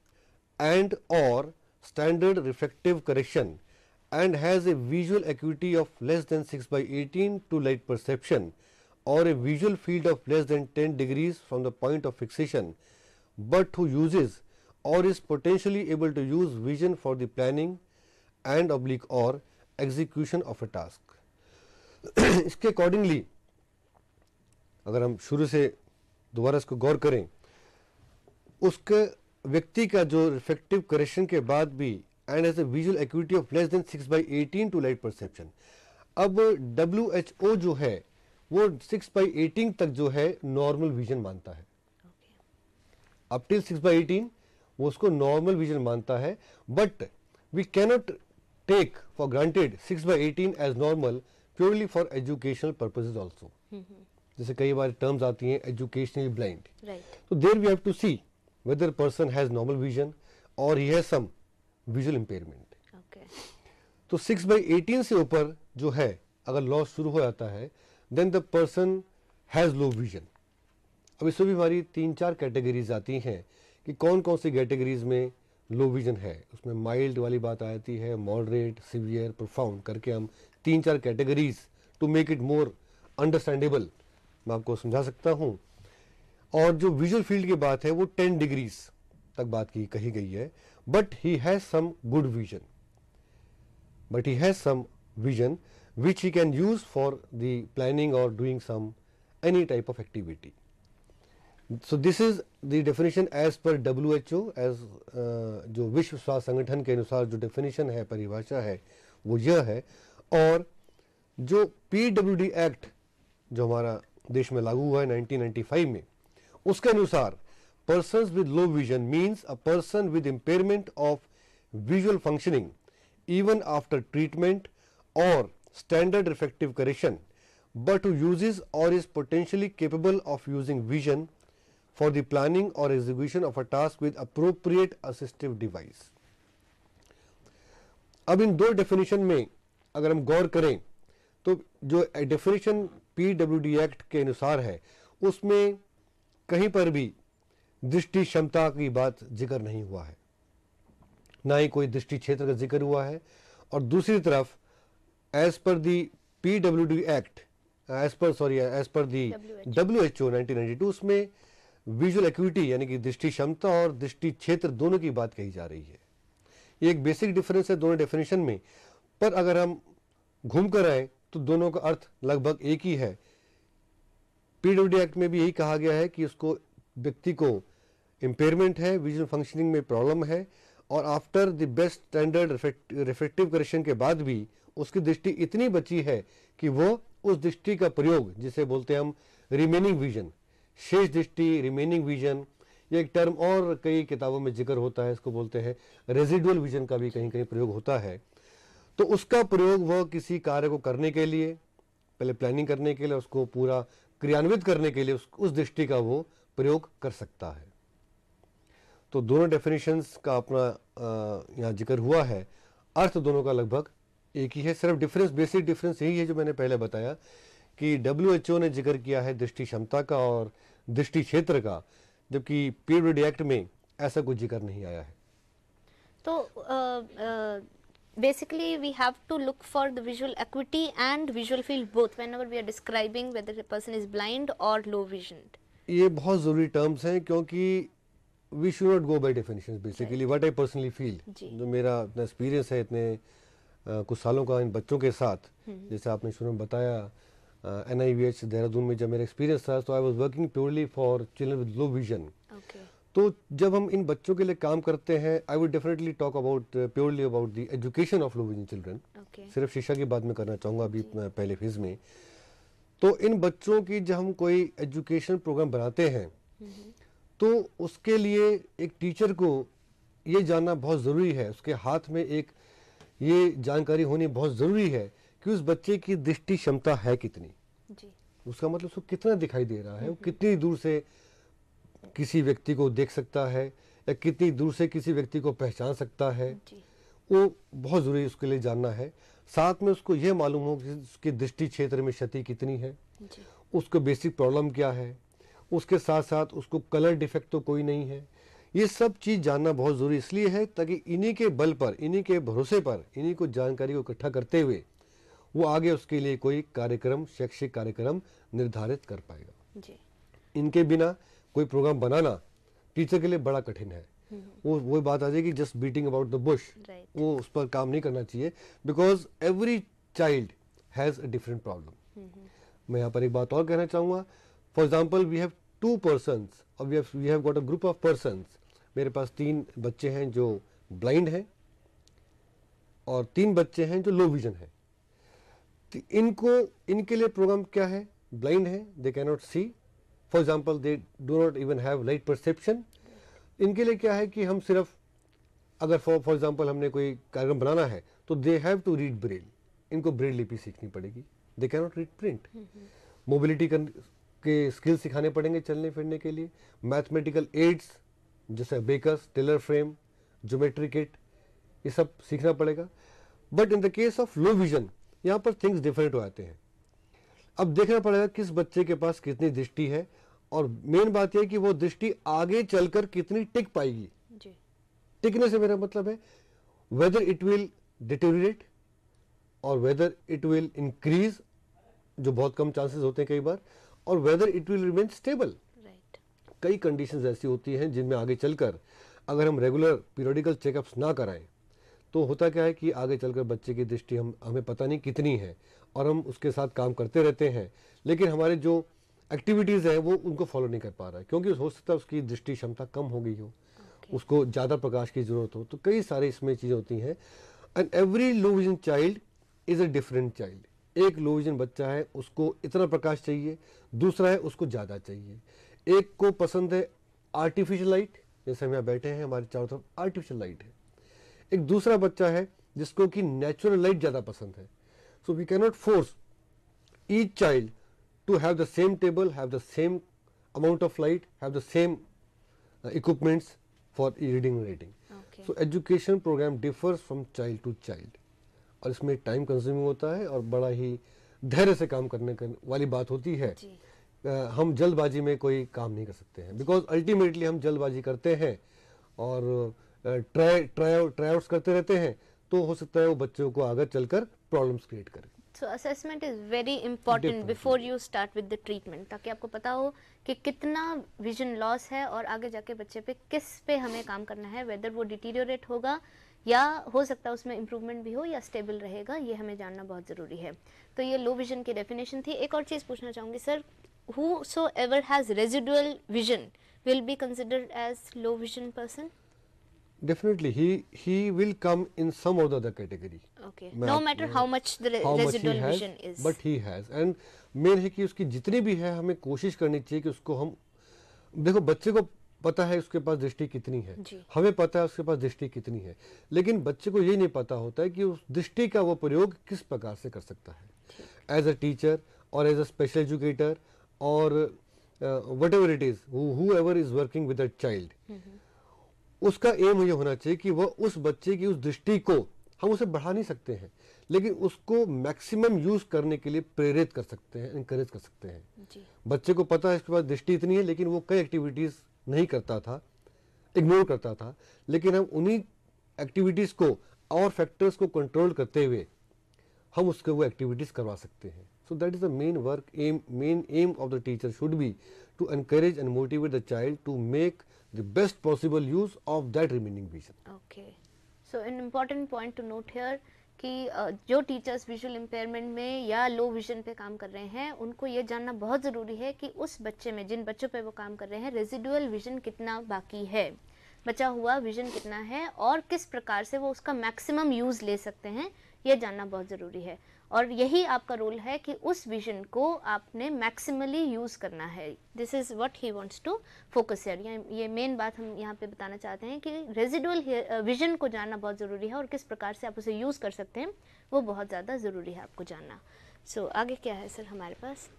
and or standard refractive correction and has a visual acuity of less than 6 by 18 to light perception or a visual field of less than 10 degrees from the point of fixation, but who uses or is potentially able to use vision for the planning and oblique or execution of a task. इसके [COUGHS] accordingly, अगर हम शुरू से दोबारा इसको गौर करें उसके व्यक्ति का जो रिफ्लेक्टिव करेक्शन के बाद भी and as a visual acuity of less than six by eighteen to light perception अब डब्ल्यू एच ओ जो है वो सिक्स बाई एटीन तक जो है नॉर्मल विजन मानता है up till six by eighteen वो उसको नॉर्मल विजन मानता है but we cannot take for granted six by eighteen as normal purely for educational purposes also जैसे कई बार टर्म्स आती हैं एजुकेशनली ब्लाइंड तो there we have to see whether a person has normal vision or he has some visual impairment. तो six by eighteen से ऊपर जो है अगर लॉस शुरू हो जाता है then the person has low vision अब इसमें भी हमारी तीन चार कैटेगरीज आती हैं कि कौन कौन सी कैटेगरीज में लो विजन है उसमें माइल्ड वाली बात आ जाती है मॉडरेट सिवियर प्रोफाउंड करके हम तीन चार categories to make it more understandable मैं आपको समझा सकता हूँ और जो विजुअल फील्ड की बात है वो टेन डिग्रीज तक बात की कही गई है but he has some good vision but he has some vision which he can use for the planning और doing some type of activity so this is the definition as per W H O as जो विश्व स्वास्थ्य संगठन के अनुसार जो definition है परिभाषा है वो यह है और जो पी डब्ल्यू डी एक्ट जो हमारा देश में लागू हुआ है 1995 में उसके अनुसार person with low vision means a person with impairment of visual functioning even after treatment और standard effective correction but uses और is potentially capable of using vision for the planning और execution of a task with appropriate assistive device अब इन दो definition में अगर हम गौर करें तो जो definition P W D act के अनुसार है उसमें कहीं पर भी दृष्टि क्षमता की बात जिक्र नहीं हुआ है ना ही कोई दृष्टि क्षेत्र का जिक्र हुआ है और दूसरी तरफ as per the P W D act as per sorry as per the W H O nineteen उसमें विजुअल एक्विटी यानी कि दृष्टि क्षमता और दृष्टि क्षेत्र दोनों की बात कही जा रही है ये एक बेसिक डिफरेंस है दोनों डेफिनेशन में पर अगर हम घूम कर आए तो दोनों का अर्थ लगभग एक ही है पीडब्ल्यूडी एक्ट में भी यही कहा गया है कि उसको व्यक्ति को इम्पेयरमेंट है विजुअल फंक्शनिंग में प्रॉब्लम है और after the best standard reflective correction के बाद भी उसकी दृष्टि इतनी बची है कि वो उस दृष्टि का प्रयोग जिसे बोलते हैं हम रिमेनिंग विजन शेष दृष्टि रिमेनिंग विजन ये एक टर्म और कई किताबों में जिक्र होता है इसको बोलते हैं रेजिडुअल विजन का भी कहीं कहीं प्रयोग होता है तो उसका प्रयोग वह किसी कार्य को करने के लिए पहले प्लानिंग करने के लिए उसको पूरा क्रियान्वित करने के लिए उस, उस दृष्टि का वो प्रयोग कर सकता है तो दोनों डेफिनेशंस का अपना यहाँ जिक्र हुआ है अर्थ दोनों का लगभग एक ही है सिर्फ डिफरेंस बेसिक डिफरेंस यही है जो मैंने पहले बताया कि डब्ल्यू ने जिक्र किया है दृष्टि क्षमता का और दृष्टि क्षेत्र का जबकि पीडब्ल्यू एक्ट में ऐसा कुछ जिक्र नहीं आया है तो आ, आ, basically we have to look for the visual acuity and visual field both whenever we are describing whether a person is blind or low vision ye bahut zaruri terms hain kyunki we should not go by definitions basically right. what i personally feel jo mera itna experience hai itne कुछ सालों का इन बच्चों के साथ जैसे आपने शुरू में बताया N I V H Dehradun में जब मेरा एक्सपीरियंस था तो I was working purely for children with low vision तो जब हम इन बच्चों के लिए काम करते हैं I would definitely talk about purely about the education of low vision children सिर्फ शिक्षा की बात में करना चाहूँगा अभी uh, पहले फेज में तो इन बच्चों की जब हम कोई एजुकेशन प्रोग्राम बनाते हैं हम्म। तो उसके लिए एक टीचर को ये जानना बहुत ज़रूरी है उसके हाथ में एक ये जानकारी होनी बहुत ज़रूरी है कि उस बच्चे की दृष्टि क्षमता है कितनी जी उसका मतलब उसको कितना दिखाई दे रहा है वो हम्म। कितनी दूर से किसी व्यक्ति को देख सकता है या कितनी दूर से किसी व्यक्ति को पहचान सकता है वो बहुत ज़रूरी उसके लिए जानना है साथ में उसको यह मालूम हो कि उसके दृष्टि क्षेत्र में क्षति कितनी है उसको बेसिक प्रॉब्लम क्या है उसके साथ साथ उसको कलर डिफेक्ट तो कोई नहीं है ये सब चीज़ जानना बहुत ज़रूरी इसलिए है ताकि इन्हीं के बल पर इन्हीं के भरोसे पर इन्हीं को जानकारी को इकट्ठा करते हुए वो आगे उसके लिए कोई कार्यक्रम शैक्षिक कार्यक्रम निर्धारित कर पाएगा जी इनके बिना कोई प्रोग्राम बनाना टीचर के लिए बड़ा कठिन है वो वो बात आ जाएगी just beating about the bush वो उस पर काम नहीं करना चाहिए because every child has a different problem मैं यहाँ पर एक बात और कहना चाहूंगा for example we have two person और we have got a group of person मेरे पास तीन बच्चे हैं जो ब्लाइंड हैं और तीन बच्चे हैं जो लो विजन है इनको इनके लिए प्रोग्राम क्या है ब्लाइंड है they cannot see for example they do not even have light perception इनके लिए क्या है कि हम सिर्फ अगर फॉर फॉर एग्ज़ाम्पल हमने कोई कार्यक्रम बनाना है तो they have to read braille इनको ब्रेल लिपि सीखनी पड़ेगी they can not read print mobility के स्किल्स सिखाने पड़ेंगे चलने फिरने के लिए मैथमेटिकल एड्स जैसे bakers Taylor frame geometry kit ये सब सीखना पड़ेगा but in the case of low vision यहाँ पर थिंग्स डिफरेंट हो जाते हैं अब देखना पड़ेगा किस बच्चे के पास कितनी दृष्टि है और मेन बात यह कि वो दृष्टि आगे चलकर कितनी टिक पाएगी जी। टिकने से मेरा मतलब है वेदर इट विल डिटेरिएट और वेदर इट विल इंक्रीज जो बहुत कम चांसेस होते हैं कई बार और whether it will remain stable कई कंडीशन ऐसी होती हैं जिनमें आगे चलकर अगर हम रेगुलर पीरियडिकल चेकअप्स ना कराएं तो होता क्या है कि आगे चलकर बच्चे की दृष्टि हम हमें पता नहीं कितनी है और हम उसके साथ काम करते रहते हैं लेकिन हमारे जो एक्टिविटीज़ है वो उनको फॉलो नहीं कर पा रहा है क्योंकि हो सकता है उसकी दृष्टि क्षमता कम हो गई हो okay. उसको ज़्यादा प्रकाश की ज़रूरत हो तो कई सारे इसमें चीज़ें होती हैं and every low vision child is a different child एक लो विजन बच्चा है उसको इतना प्रकाश चाहिए दूसरा है उसको ज़्यादा चाहिए एक को पसंद है आर्टिफिशियल लाइट जैसे हम यहाँ बैठे हैं हमारे चारों तरफ आर्टिफिशियल लाइट है एक दूसरा बच्चा है जिसको कि नेचुरल लाइट ज़्यादा पसंद है so we cannot force each child to have the same table, have the same amount of light, have the same uh, equipments for e reading and writing. Okay. So education program differs from child to child और इसमें time consuming होता है और बड़ा ही धैर्य से काम करने कर, वाली बात होती है जी. Uh, हम जल्दबाजी में कोई काम नहीं कर सकते हैं बिकॉज अल्टीमेटली हम जल्दबाजी करते हैं और ट्राई ट्राई ट्राई आउट्स करते रहते हैं तो हो सकता है वो बच्चों को आगे चलकर प्रॉब्लम्स क्रिएट करें so assessment is very important before you start with the treatment ताकि आपको पता हो कि कितना विजन लॉस है और आगे जाके बच्चे पे किस पे हमें काम करना है वेदर वो डिटीरियोरेट होगा या हो सकता है उसमें इम्प्रूवमेंट भी हो या स्टेबल रहेगा ये हमें जानना बहुत ज़रूरी है तो ये लो विजन की डेफिनेशन थी एक और चीज़ पूछना चाहूँगी sir whosoever has residual vision will be considered as low vision person definitely he he will come in some or the other category okay no matter how much the re how residual much vision has, is but he has and main hai ki uski jitni bhi hai hame koshish karni chahiye ki usko hum dekho bacche ko पता है उसके पास दृष्टि कितनी है हमें पता है उसके पास दृष्टि कितनी है लेकिन बच्चे को ये नहीं पता होता है कि उस दृष्टि का वो प्रयोग किस प्रकार से कर सकता है एज अ टीचर और एज अ स्पेशल एजुकेटर और whatever it is whoever is working with a child उसका एम ये होना चाहिए कि वह उस बच्चे की उस दृष्टि को हम उसे बढ़ा नहीं सकते हैं लेकिन उसको मैक्सिमम यूज करने के लिए प्रेरित कर सकते हैं इंकरेज कर सकते हैं जी। बच्चे को पता है इसके पास दृष्टि इतनी है लेकिन वो कई एक्टिविटीज़ नहीं करता था इग्नोर करता था लेकिन हम उन्हीं एक्टिविटीज़ को और फैक्टर्स को कंट्रोल करते हुए हम उसके वो एक्टिविटीज़ करवा सकते हैं so that is the main work um main aim of the teacher should be to encourage and motivate the child to make the best possible use of that remaining vision. Okay. So, an important point to note here कि जो teachers visual impairment में या low vision पे काम कर रहे हैं उनको ये जानना बहुत ज़रूरी है कि उस बच्चे में जिन बच्चों पे वो काम कर रहे हैं रेजिडुअल विजन कितना बाकी है बचा हुआ विजन कितना है और किस प्रकार से वो उसका मैक्सिमम यूज़ ले सकते हैं ये जानना बहुत ज़रूरी है और यही आपका रोल है कि उस विजन को आपने मैक्सिमली यूज़ करना है this is what he wants to focus here ये मेन बात हम यहाँ पे बताना चाहते हैं कि रेजिडुअल विजन uh, को जानना बहुत ज़रूरी है और किस प्रकार से आप उसे यूज़ कर सकते हैं वो बहुत ज़्यादा ज़रूरी है आपको जानना सो so, आगे क्या है सर हमारे पास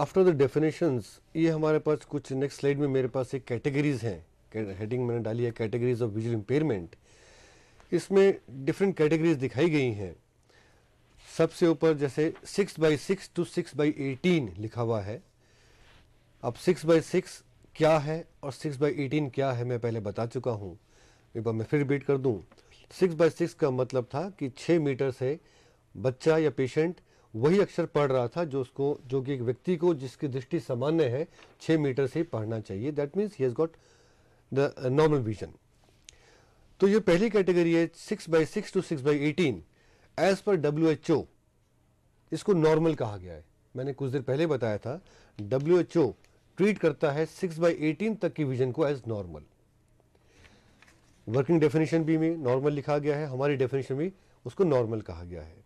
आफ्टर द डेफिनेशंस ये हमारे पास कुछ नेक्स्ट स्लाइड में मेरे पास एक कैटेगरीज हैं हेडिंग मैंने डाली है कैटेगरीज ऑफ विजुअल इम्पेयरमेंट इसमें डिफरेंट कैटेगरीज दिखाई गई हैं सबसे ऊपर जैसे six by six to six by eighteen लिखा हुआ है अब सिक्स बाई सिक्स क्या है और सिक्स बाई एटीन क्या है मैं पहले बता चुका हूँ एक बार मैं फिर रिपीट कर दूँ सिक्स बाई सिक्स का मतलब था कि छः मीटर से बच्चा या पेशेंट वही अक्षर पढ़ रहा था जो उसको जो कि एक व्यक्ति को जिसकी दृष्टि सामान्य है छः मीटर से पढ़ना चाहिए that means he has got the normal vision तो ये पहली कैटेगरी है six by six to six by eighteen as per W H O इसको नॉर्मल कहा गया है मैंने कुछ देर पहले बताया था डब्ल्यू एच ओ ट्रीट करता है सिक्स बाई एटीन तक की विजन को एज नॉर्मल वर्किंग डेफिनेशन भी में नॉर्मल लिखा गया है हमारी डेफिनेशन भी उसको नॉर्मल कहा गया है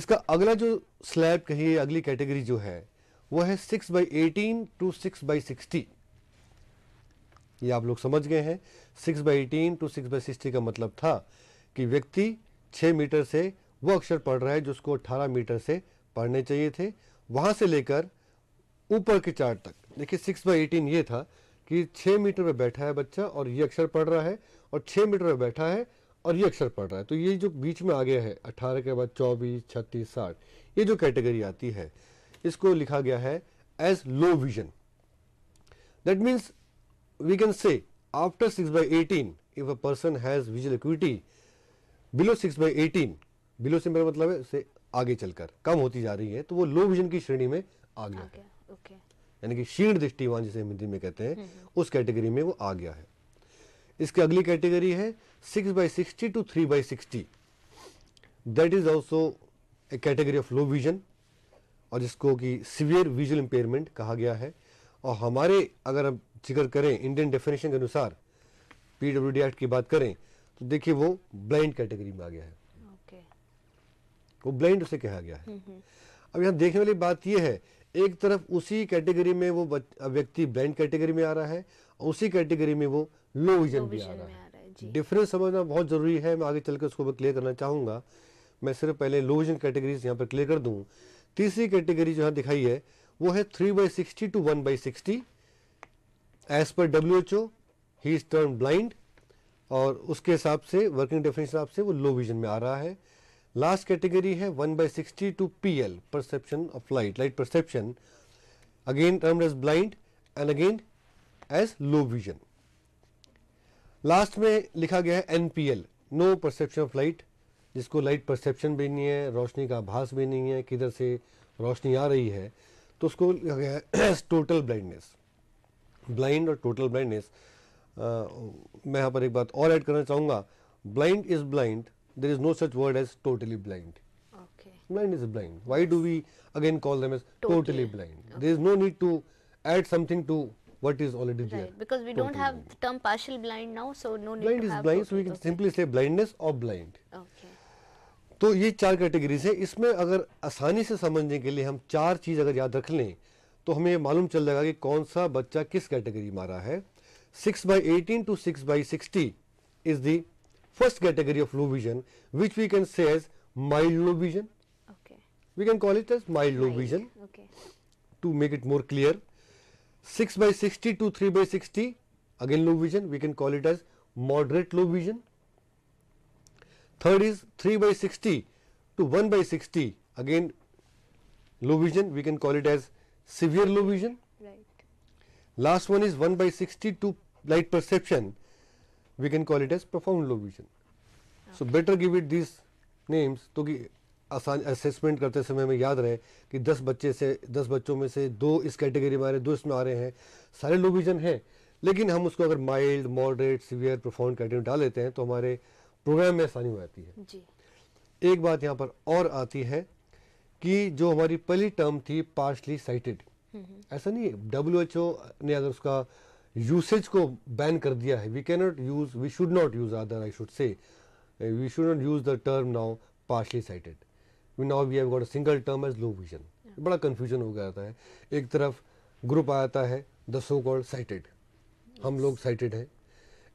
इसका अगला जो स्लैब कहिए अगली कैटेगरी जो है वह है six by eighteen to six by sixty ये आप लोग समझ गए हैं six by eighteen to six by sixty का मतलब था कि व्यक्ति छः मीटर से वो अक्षर पढ़ रहा है जो उसको अट्ठारह मीटर से पढ़ने चाहिए थे वहाँ से लेकर ऊपर के चार्ट तक देखिए सिक्स बाई एटीन ये था कि छः मीटर पर बैठा है बच्चा और ये अक्षर पढ़ रहा है और छः मीटर पर बैठा है और ये अक्षर पढ़ रहा है तो ये जो बीच में आ गया है अट्ठारह के बाद चौबीस छत्तीस साठ ये जो कैटेगरी आती है इसको लिखा गया है as low vision that means we can say after six by eighteen if a person has visual acuity below six by eighteen below से मेरा मतलब है से आगे चलकर कम होती जा रही है तो वो लो विजन की श्रेणी में आ गया okay, है okay. यानी कि क्षीण दृष्टिवान जिसे हिंदी में कहते हैं हम्म। उस कैटेगरी में वो आ गया है इसकी अगली कैटेगरी है six by sixty to three by sixty that is also a category of low vision और जिसको कि सिवियर विजुअल इम्पेयरमेंट कहा गया है और हमारे अगर हम जिक्र करें इंडियन डेफिनेशन के अनुसार पीडब्ल्यू डी एक्ट की बात करें तो देखिए वो ब्लाइंड कैटेगरी में आ गया है okay. वो ब्लाइंड उसे कहा गया है हम्म, हम्म। अब यहाँ देखने वाली बात यह है एक तरफ उसी कैटेगरी में वो व्यक्ति ब्लाइंड कैटेगरी में आ रहा है और उसी कैटेगरी में वो लो विजन भी आ रहा है डिफरेंस समझना बहुत जरूरी है मैं आगे चलकर उसको मैं क्लियर करना चाहूंगा मैं सिर्फ पहले लो विजन कैटेगरी यहाँ पर क्लियर कर दू तीसरी कैटेगरी जो यहाँ दिखाई है वो है three by sixty to one by sixty as per W H O he is termed blind और उसके हिसाब से वर्किंग डेफिनेशन हिसाब से वो लो विजन में आ रहा है लास्ट कैटेगरी है one by sixty to P L perception of light light perception again term as blind and again as low vision last में लिखा गया है N P L no perception of light जिसको लाइट परसेप्शन भी नहीं है रोशनी का आभास भी नहीं है किधर से रोशनी आ रही है तो उसको लिखा गया है टोटल ब्लाइंडनेस ब्लाइंड और टोटल ब्लाइंडनेस मैं यहाँ पर एक बात और ऐड करना चाहूंगा blind is blind there is no such word as totally blind blind is blind why do we again call them as totally blind there is no need to add something to what is already right, there because we don't have the term partial blind now so no need blind to is have blind so we can okay. simply say blindness or blind okay तो ये चार categories हैं इसमें अगर आसानी से समझने के लिए हम चार चीज़ अगर याद रख लें तो हमें मालूम चल जाएगा कि कौन सा बच्चा किस कैटेगरी में आ रहा 6 by 18 to 6 by 60 is the first category of low vision which we can say as mild low vision. Okay. We can call it as mild, mild. low vision okay. to make it more clear. 6 by 60 to 3 by 60 again low vision we can call it as moderate low vision. Third is 3 by 60 to 1 by 60 again low vision we can call it as severe low vision. Right. Last one is 1 by 60 to light perception, we can call it as profound low vision. Okay. So better give it these names to तो ki आसान assessment करते समय में याद रहे कि 10 बच्चे से 10 बच्चों में से दो इस कैटेगरी में आ रहे हैं दो इसमें आ रहे हैं सारे लो विजन है लेकिन हम उसको अगर mild moderate severe profound category डाल लेते हैं तो हमारे प्रोग्राम में आसानी हो जाती है जी। एक बात यहाँ पर और आती है कि जो हमारी पहली टर्म थी पार्शली हम्म, साइटेड हम्म। ऐसा नहीं डब्ल्यू एच ओ ने अगर उसका यूसेज को बैन कर दिया है we not use we should not use other I should say we should not use the term now partially sighted now we have got a single term as low vision बड़ा confusion हो गया है एक तरफ group आता है the so called cited हम लोग साइटेड हैं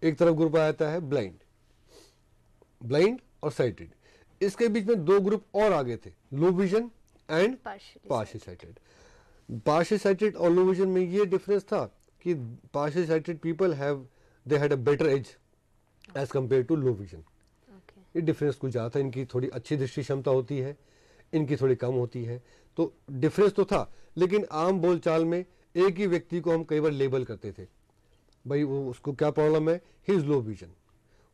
एक तरफ ग्रुप आता है ब्लाइंड ब्लाइंड और साइटेड इसके बीच में दो ग्रुप और आ गए थे low vision and partially sighted partially sighted और लो विजन में ये डिफरेंस था कि partially sighted people have they had a better as as compare to low vision ये डिफरेंस कुछ ज़्यादा था इनकी थोड़ी अच्छी दृष्टि क्षमता होती है इनकी थोड़ी कम होती है तो डिफरेंस तो था लेकिन आम बोलचाल में एक ही व्यक्ति को हम कई बार लेबल करते थे भाई वो उसको क्या प्रॉब्लम है ही इज़ लो विजन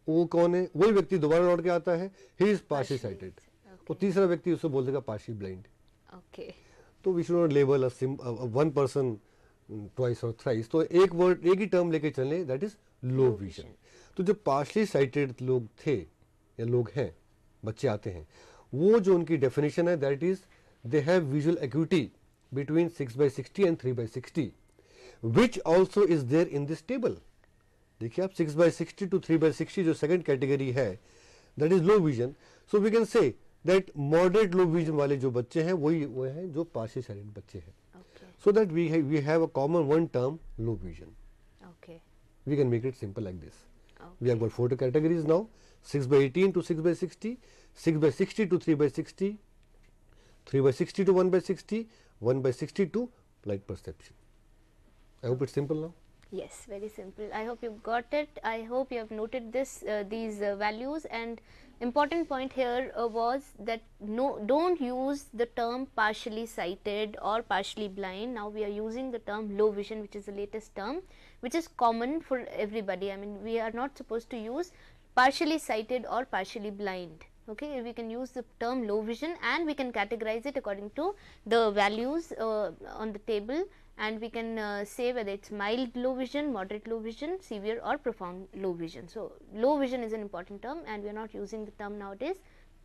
वो कौन है वही व्यक्ति दोबारा लौट के आता है ही इज़ पार्शी साइटेड और तीसरा व्यक्ति उसको बोल देगा पार्शी ब्लाइंड ओके तो विश्व should label one person twice और थ्राइस तो एक वर्ड एक ही टर्म लेके चले दैट इज लो विजन तो जो पार्शली साइटेड लोग थे या लोग हैं बच्चे आते हैं वो जो उनकी डेफिनेशन है that is they have visual acuity between six by sixty and three by sixty which also is there in this table देखिए आप six by sixty to three by sixty जो सेकेंड कैटेगरी है that is low vision so we can say that moderate low vision वाले जो बच्चे हैं वही वो हैं जो पार्शली साइटेड बच्चे हैं so that we have, we have a common one term low vision. Okay. We can make it simple like this. Okay. We have got four categories now 6 by 18 to 6 by 60, 6 by 60 to 3 by 60, 3 by 60 to 1 by 60, 1 by 60 to light perception. I hope it's simple now. Yes, very simple. I hope you got it. I hope you have noted this uh, these uh, values and important point here uh, was that no don't use the term partially sighted or partially blind now we are using the term low vision which is the latest term which is common for everybody i mean we are not supposed to use partially sighted or partially blind okay we can use the term low vision and we can categorize it according to the values uh, on the table and we can uh, say whether it is mild low vision, moderate low vision, severe or profound low vision. So, low vision is an important term and we are not using the term nowadays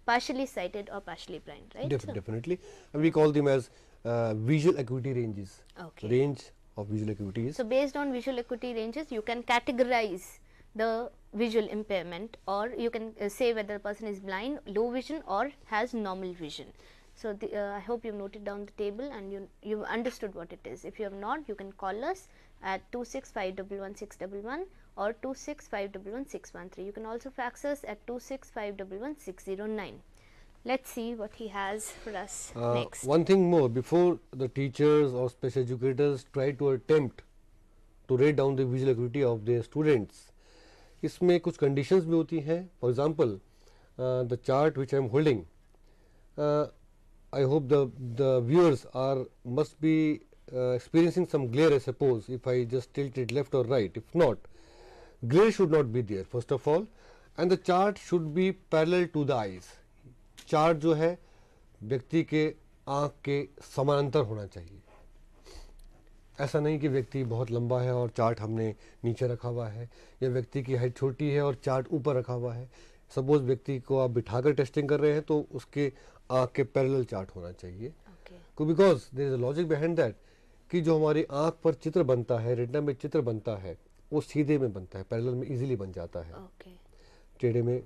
partially sighted or partially blind right. Def so definitely and we call them as uh, visual acuity ranges, okay. range of visual acuity. So, based on visual acuity ranges you can categorize the visual impairment or you can uh, say whether the person is blind, low vision or has normal vision. So, the, uh, I hope you have noted down the table and you you understood what it is. If you have not, you can call us at 265116111 or 265116113. You can also fax us at 265111609. Let's see what he has for us uh, next. One thing more before the teachers or special educators try to attempt to rate down the visual acuity of their students. इसमें कुछ conditions भी For example, for uh, the chart which I'm holding. Uh, I hope the, the viewers are must be uh, experiencing some glare I suppose if I just tilt it left or right if not glare should not be there first of all and the chart should be parallel to the eyes chart जो है व्यक्ति के आँख के समानांतर होना चाहिए ऐसा नहीं कि व्यक्ति बहुत लंबा है और चार्ट हमने नीचे रखा हुआ है या व्यक्ति की हाइट छोटी है और चार्ट ऊपर रखा हुआ है सपोज व्यक्ति को आप बिठाकर टेस्टिंग कर रहे हैं तो उसके आँख के पैरेलल चार्ट होना चाहिए because there is logic behind that कि जो हमारी आँख पर चित्र बनता है रेडना में चित्र बनता है वो सीधे में बनता है पैरेलल में इजीली बन जाता है okay. टेढ़े में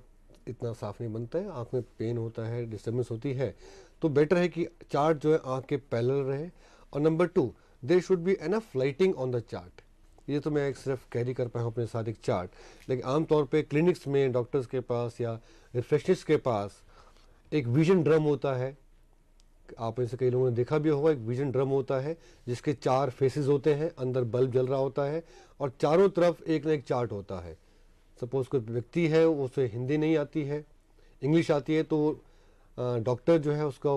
इतना साफ नहीं बनता है आँख में पेन होता है डिस्टर्बेंस होती है तो बेटर है कि चार्ट जो है आँख के पैरेलल रहे और number two there should be an lighting on the chart ये तो मैं एक सिर्फ कैरी कर पाया हूँ अपने साथ एक चार्ट लेकिन आमतौर पर क्लिनिक्स में डॉक्टर्स के पास या रिफ्रेशनिस्ट के पास एक विजन ड्रम होता है आप में से कई लोगों ने देखा भी होगा एक विजन ड्रम होता है जिसके चार फेसेस होते हैं अंदर बल्ब जल रहा होता है और चारों तरफ एक ना एक चार्ट होता है सपोज कोई व्यक्ति है उसे हिंदी नहीं आती है इंग्लिश आती है तो डॉक्टर जो है उसका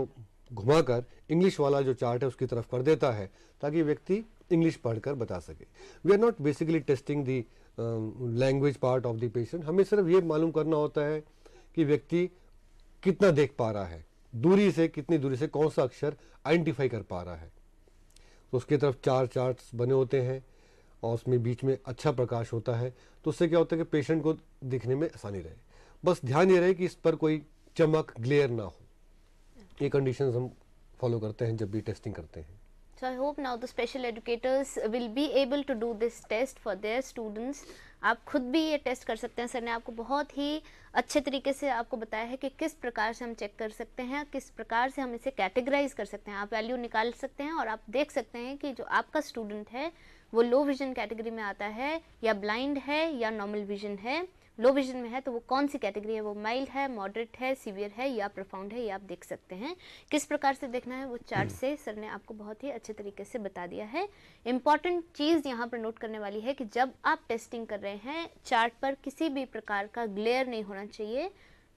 घुमाकर इंग्लिश वाला जो चार्ट है उसकी तरफ कर देता है ताकि व्यक्ति इंग्लिश पढ़कर बता सके we are not basically testing the language part of the patient हमें सिर्फ ये मालूम करना होता है कि व्यक्ति कितना देख पा रहा है दूरी से कितनी दूरी से कौन सा अक्षर आइडेंटिफाई कर पा रहा है तो उसकी तरफ चार चार्ट्स बने होते हैं और उसमें बीच में अच्छा प्रकाश होता है तो उससे क्या होता है कि पेशेंट को दिखने में आसानी रहे बस ध्यान ये रहे कि इस पर कोई चमक ग्लेयर ना हो ये कंडीशन हम फॉलो करते हैं जब भी टेस्टिंग करते हैं So I hope now the special educators will be able to do this test for their students आप खुद भी ये टेस्ट कर सकते हैं सर ने आपको बहुत ही अच्छे तरीके से आपको बताया है कि किस प्रकार से हम चेक कर सकते हैं किस प्रकार से हम इसे कैटेगराइज कर सकते हैं आप वैल्यू निकाल सकते हैं और आप देख सकते हैं कि जो आपका स्टूडेंट है वो लो विजन कैटेगरी में आता है या ब्लाइंड है या नॉर्मल विजन है लो विजन में है तो वो कौन सी कैटेगरी है वो माइल्ड है मॉडरेट है सीवियर है या प्रोफाउंड है ये आप देख सकते हैं किस प्रकार से देखना है वो चार्ट से सर ने आपको बहुत ही अच्छे तरीके से बता दिया है इंपॉर्टेंट चीज़ यहाँ पर नोट करने वाली है कि जब आप टेस्टिंग कर रहे हैं चार्ट पर किसी भी प्रकार का ग्लेयर नहीं होना चाहिए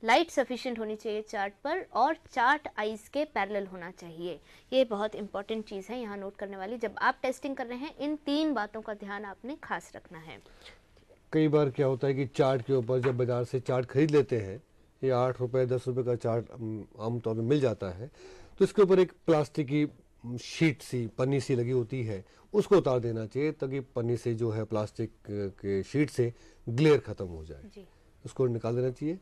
लाइट सफिशियंट होनी चाहिए चार्ट पर और चार्ट आइज के पैरल होना चाहिए ये बहुत इंपॉर्टेंट चीज़ है यहाँ नोट करने वाली जब आप टेस्टिंग कर रहे हैं इन तीन बातों का ध्यान आपने खास रखना है कई बार क्या होता है कि चार्ट के ऊपर जब बाज़ार से चार्ट खरीद लेते हैं ये आठ रुपये दस रुपये का चार्ट आमतौर पर मिल जाता है तो इसके ऊपर एक प्लास्टिक की शीट सी पन्नी सी लगी होती है उसको उतार देना चाहिए ताकि पन्नी से जो है प्लास्टिक के शीट से ग्लेयर ख़त्म हो जाए उसको निकाल देना चाहिए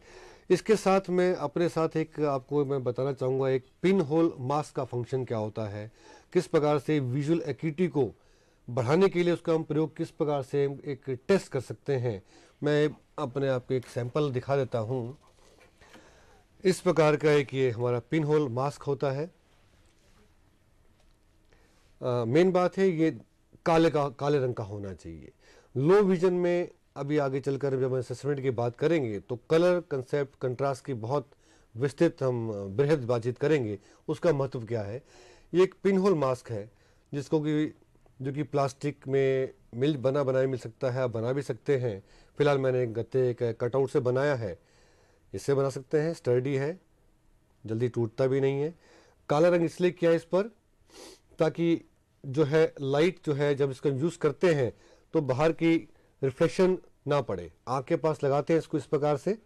इसके साथ में अपने साथ एक आपको मैं बताना चाहूँगा एक पिन होल मास्क का फंक्शन क्या होता है किस प्रकार से विजुअल एक्यूटी को बढ़ाने के लिए उसका हम प्रयोग किस प्रकार से एक टेस्ट कर सकते हैं मैं अपने आप एक सैंपल दिखा देता हूँ इस प्रकार का एक ये हमारा पिन होल मास्क होता है मेन बात है ये काले का काले रंग का होना चाहिए लो विजन में अभी आगे चलकर जब हम असेसमेंट की बात करेंगे तो कलर कंसेप्ट कंट्रास्ट की बहुत विस्तृत हम बृहद बातचीत करेंगे उसका महत्व क्या है ये एक पिन होल मास्क है जिसको कि जो कि प्लास्टिक में मिल बना बनाया मिल सकता है आप बना भी सकते हैं फिलहाल मैंने गत्ते एक कटआउट से बनाया है इससे बना सकते हैं स्टर्डी है जल्दी टूटता भी नहीं है काला रंग इसलिए किया इस पर ताकि जो है लाइट जो है जब इसका यूज़ करते हैं तो बाहर की रिफ्लेक्शन ना पड़े आँख के पास लगाते हैं इसको इस प्रकार से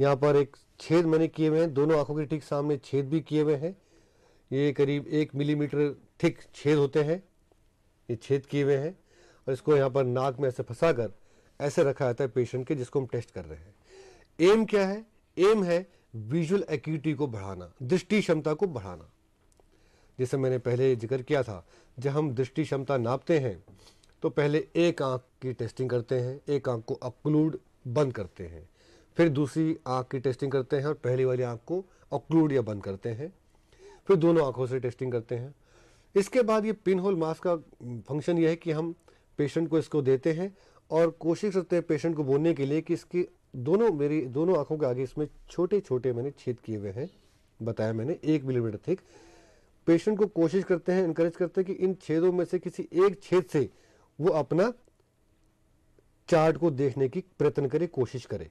यहाँ पर एक छेद मैंने किए हुए हैं दोनों आँखों के ठीक सामने छेद भी किए हुए हैं ये करीब एक मिलीमीटर थिक छेद होते हैं ये छेद किए हुए हैं और इसको यहाँ पर नाक में ऐसे फंसा कर ऐसे रखा जाता है पेशेंट के जिसको हम टेस्ट कर रहे हैं एम क्या है एम है विजुअल एक्यूटी को बढ़ाना दृष्टि क्षमता को बढ़ाना जैसे मैंने पहले जिक्र किया था जब हम दृष्टि क्षमता नापते हैं तो पहले एक आँख की टेस्टिंग करते हैं एक आंख को अक्लूड बंद करते हैं फिर दूसरी आँख की टेस्टिंग करते हैं और पहली वाली आँख को अक्लूड या बंद करते हैं फिर दोनों आंखों से टेस्टिंग करते हैं इसके बाद ये पिन होल मास्क का फंक्शन यह है कि हम पेशेंट को इसको देते हैं और कोशिश करते हैं पेशेंट को बोलने के लिए कि इसकी दोनों मेरी दोनों आंखों के आगे इसमें छोटे छोटे मैंने छेद किए हुए हैं बताया मैंने एक मिलीमीटर थिक पेशेंट को कोशिश करते हैं इनक्रेज करते हैं कि इन छेदों में से किसी एक छेद से वो अपना चार्ट को देखने की प्रयत्न करे कोशिश करे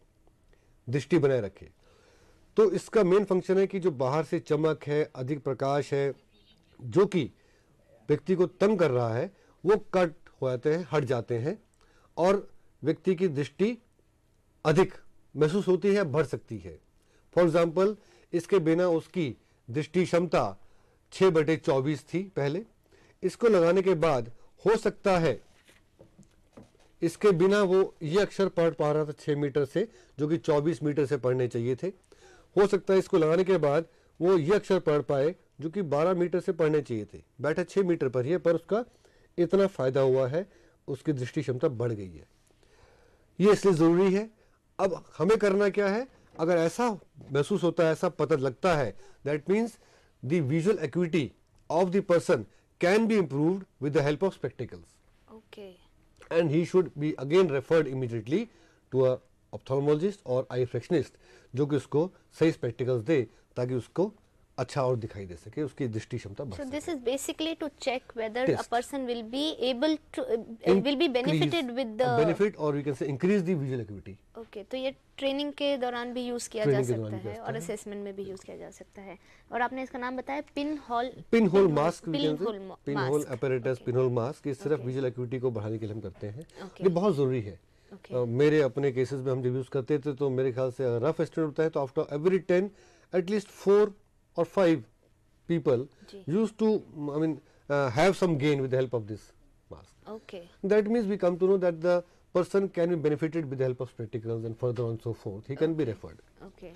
दृष्टि बनाए रखे तो इसका मेन फंक्शन है कि जो बाहर से चमक है अधिक प्रकाश है जो कि व्यक्ति को तंग कर रहा है वो कट हो जाते हैं हट जाते हैं और व्यक्ति की दृष्टि अधिक महसूस होती है बढ़ सकती है फॉर एग्जाम्पल इसके बिना उसकी दृष्टि क्षमता छः बटे चौबीस थी पहले इसको लगाने के बाद हो सकता है इसके बिना वो ये अक्षर पढ़ पा रहा था छः मीटर से जो कि चौबीस मीटर से पढ़ने चाहिए थे हो सकता है इसको लगाने के बाद वो ये अक्षर पढ़ पाए जो कि 12 मीटर से पढ़ने चाहिए थे बैठा 6 मीटर पर ही है पर उसका इतना फ़ायदा हुआ है उसकी दृष्टि क्षमता बढ़ गई है ये इसलिए ज़रूरी है अब हमें करना क्या है अगर ऐसा महसूस होता है ऐसा पता लगता है that means visual visual acuity of the person can be improved with the help of spectacles okay and he should be again referred immediately to a ophthalmologist और आई फ्रेक्शनिस्ट जो कि उसको सही स्पेक्टिकल्स दे ताकि उसको अच्छा और दिखाई दे सके उसकी दृष्टि क्षमता बढ़ so this is basically to check whether a person will be able to will be benefited with the benefit और we can say increase the visual activity okay तो ये ट्रेनिंग के दौरान भी यूज किया जा सकता है और असेसमेंट में भी यूज किया जा सकता है और आपने इसका नाम बताया pin hole pin hole mask pin hole apparatus pin hole mask ये सिर्फ विजुअल एक्टिविटी को बढ़ाने के लिए हम करते हैं ये बहुत जरूरी है okay. uh, मेरे अपने केसेस में हम जब यूज़ करते थे तो मेरे ख्याल से रफ एस्टिमेट होता है तो after every ten at least four और five people use to I mean have some gain with help of this mask okay that means we come to know that the person can be benefited with help of spectacles and further on so forth he can be referred okay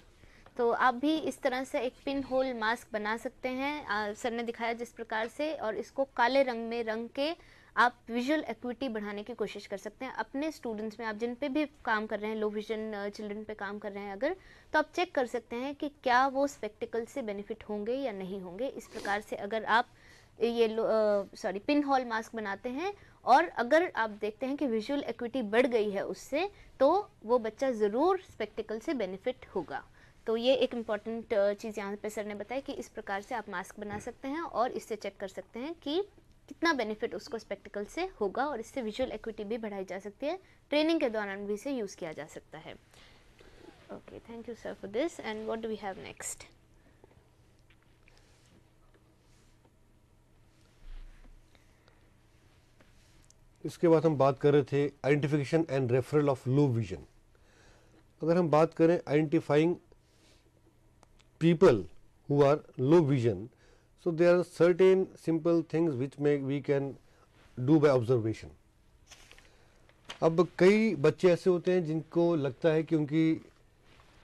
तो आप भी इस तरह से एक pin hole mask बना सकते हैं आ, सर ने दिखाया जिस प्रकार से और इसको काले रंग में रंग के आप विजुअल एक्विटी बढ़ाने की कोशिश कर सकते हैं अपने स्टूडेंट्स में आप जिन पे भी काम कर रहे हैं लो विजन चिल्ड्रन पे काम कर रहे हैं अगर तो आप चेक कर सकते हैं कि क्या वो स्पेक्टिकल से बेनिफिट होंगे या नहीं होंगे इस प्रकार से अगर आप ये सॉरी पिन हॉल मास्क बनाते हैं और अगर आप देखते हैं कि विजुअल एक्विटी बढ़ गई है उससे तो वो बच्चा ज़रूर स्पेक्टिकल से बेनिफिट होगा तो ये एक इम्पॉर्टेंट uh, चीज़ यहाँ पे सर ने बताया कि इस प्रकार से आप मास्क बना सकते हैं और इससे चेक कर सकते हैं कि कितना बेनिफिट उसको स्पेक्टिकल से होगा और इससे विजुअल एक्विटी भी बढ़ाई जा सकती है ट्रेनिंग के दौरान भी इसे यूज़ किया जा सकता है okay thank you sir for this and what do we have next इसके बाद हम बात कर रहे थे identification and referral of low vision अगर हम बात करें identifying people who are low vision So, there are certain simple things which may we can do by observation. अब कई बच्चे ऐसे होते हैं जिनको लगता है कि उनकी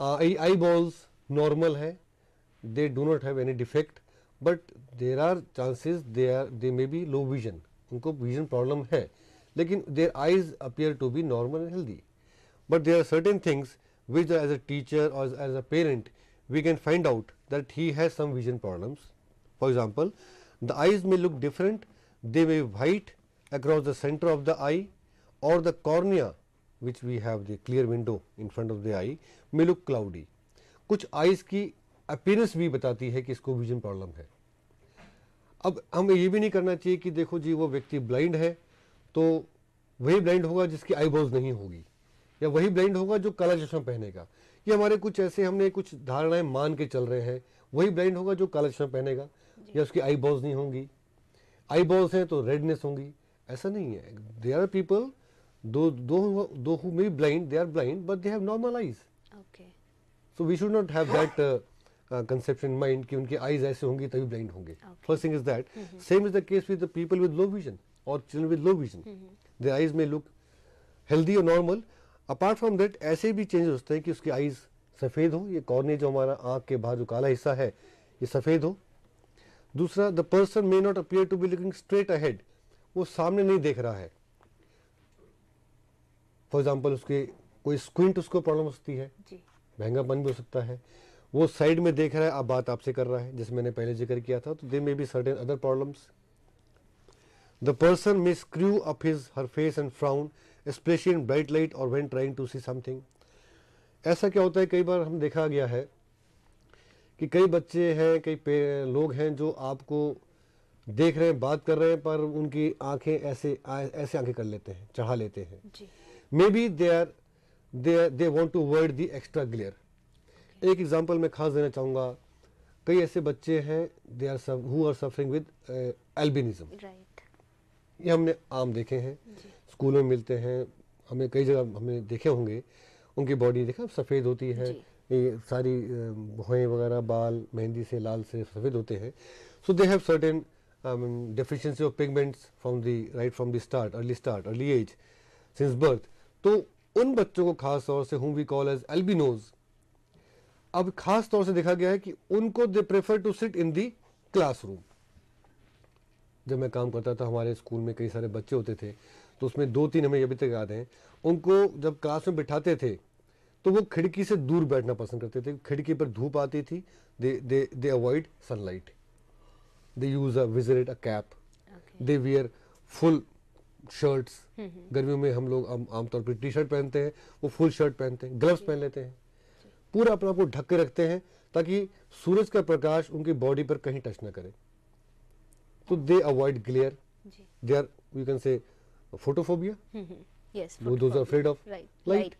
आई आई बॉल्स नॉर्मल है they do not have any defect but there are chances they are they may be low vision उनको विजन प्रॉब्लम है लेकिन their eyes appear to be normal and healthy but there are certain things which as a teacher और as a parent we can find out that he has some vision problems For example, the eyes may look different, they may be white across the center of the eye or the cornea which we have the clear window in front of the eye may look cloudy. kuch eyes ki appearance bhi batati hai ki isko vision problem hai ab hum ye bhi nahi karna chahiye ki dekho ji wo vyakti blind hai to wahi blind hoga jiski eyeballs nahi hogi या वही blind होगा जो काला चश्मा पहनेगा ये हमारे कुछ ऐसे हमने कुछ धारणाएं मान के चल रहे हैं वही ब्लाइंड होगा जो काला चश्मा पहनेगा या उसकी आई बॉल्स नहीं होंगी आई बॉल्स हैं तो रेडनेस होंगी ऐसा नहीं है they are people those those those who may blind they are blind but they have normal eyes okay so we should not have that conception mind कि उनके आईज ऐसे होंगी तभी ब्लाइंड होंगे first thing is that same is the case with the people with low vision और children with low vision they eyes may look healthy और normal apart from that ऐसे भी चेंजेस होते हैं कि उसकी आईज सफ़ेद हो ये कॉर्ने जो हमारा आंख के बाहर जो काला हिस्सा है ये सफ़ेद हो दूसरा the person may not appear to be looking straight ahead वो सामने नहीं देख रहा है फॉर एग्जाम्पल उसके कोई स्क्विंट उसको प्रॉब्लम हो सकती है महंगापन भी हो सकता है वो साइड में देख रहा है अब बात आपसे कर रहा है जैसे मैंने पहले जिक्र किया था तो they may be certain other problems the person may screw up his her face and frown specially in bright light और when trying to see something ऐसा क्या होता है कई बार हम देखा गया है कि कई बच्चे हैं कई लोग हैं जो आपको देख रहे हैं बात कर रहे हैं पर उनकी आंखें ऐसे आ, ऐसे आंखें कर लेते हैं चढ़ा लेते हैं may be they are they they want to ward the extra glare एक एग्जाम्पल मैं खास देना चाहूँगा कई ऐसे बच्चे हैं दे आर सब who are suffering with albinism ये हमने आम देखे हैं स्कूलों में मिलते हैं हमें कई जगह हमने देखे होंगे उनकी बॉडी देखा सफ़ेद होती है ये सारी भुएँ वगैरह बाल मेहंदी से लाल से सफ़ेद होते हैं so they have certain deficiency of pigments from the right from the start early start early age since birth तो उन बच्चों को खास तौर से हूँ वी कॉल एज एल्बिनोज अब खास तौर से देखा गया है कि उनको they prefer to sit in the classroom जब मैं काम करता था हमारे स्कूल में कई सारे बच्चे होते थे तो उसमें दो तीन हमें अभी तक तो याद हैं उनको जब क्लास में बिठाते थे तो वो खिड़की से दूर बैठना पसंद करते थे खिड़की पर धूप आती थी they they they avoid sunlight they use a visor a cap they wear full shirts गर्मियों में हम लोग आमतौर पर टी शर्ट पहनते हैं वो फुल शर्ट पहनते हैं ग्लव्स पहन लेते हैं पूरा अपने आप को ढक के रखते हैं ताकि सूरज का प्रकाश उनकी बॉडी पर कहीं टच ना करे तो they avoid glare they are you can say photophobia yes those are afraid of right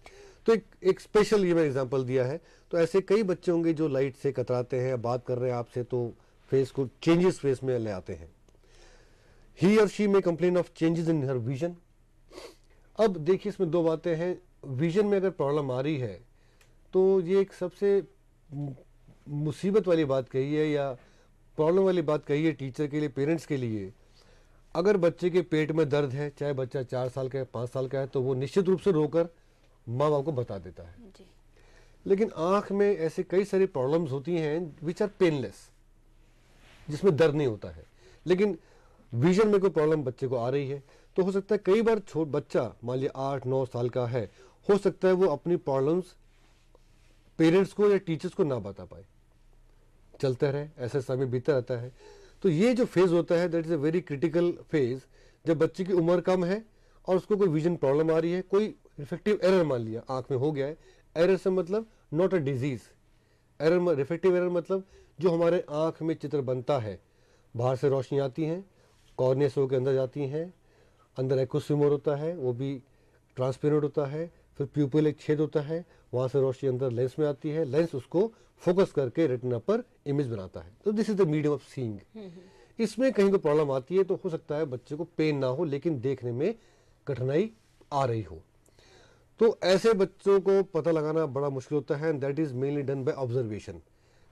तो एक एक स्पेशल ये मैं एग्जांपल दिया है तो ऐसे कई बच्चे होंगे जो लाइट से कतराते हैं बात कर रहे हैं आपसे तो फेस को चेंजेस फेस में ले आते हैं ही और she may complain of changes in her vision अब देखिए इसमें दो बातें हैं विजन में अगर प्रॉब्लम आ रही है तो ये एक सबसे मुसीबत वाली बात कही है या प्रॉब्लम वाली बात कही है टीचर के लिए पेरेंट्स के लिए अगर बच्चे के पेट में दर्द है चाहे बच्चा चार साल का है पाँच साल का है तो वो निश्चित रूप से रोकर माँ बाप को बता देता है जी। लेकिन आंख में ऐसे कई सारी प्रॉब्लम्स होती हैं विच आर पेनलेस जिसमें दर्द नहीं होता है लेकिन विजन में कोई प्रॉब्लम बच्चे को आ रही है तो हो सकता है कई बार छोट बच्चा मान लिया आठ नौ साल का है हो सकता है वो अपनी प्रॉब्लम्स पेरेंट्स को या टीचर्स को ना बता पाए चलता रहे ऐसा समय बीता रहता है तो ये जो फेज़ होता है that is a very critical phase जब बच्चे की उम्र कम है और उसको कोई विजन प्रॉब्लम आ रही है कोई रिफेक्टिव एरर मान लिया आंख में हो गया है एरर से मतलब not a disease error refractive error मतलब जो हमारे आंख में चित्र बनता है बाहर से रोशनी आती है कॉर्नियस होकर अंदर जाती हैं अंदर एक्ोस्यूमर होता है वो भी ट्रांसपेरेंट होता है फिर प्यूपल एक छेद होता है वहाँ से रोशनी अंदर लेंस में आती है लेंस उसको फोकस करके रेटिना पर इमेज बनाता है तो this is the medium of seeing इसमें कहीं को प्रॉब्लम आती है तो हो सकता है बच्चे को पेन ना हो लेकिन देखने में कठिनाई आ रही हो तो ऐसे बच्चों को पता लगाना बड़ा मुश्किल होता है that is mainly done by observation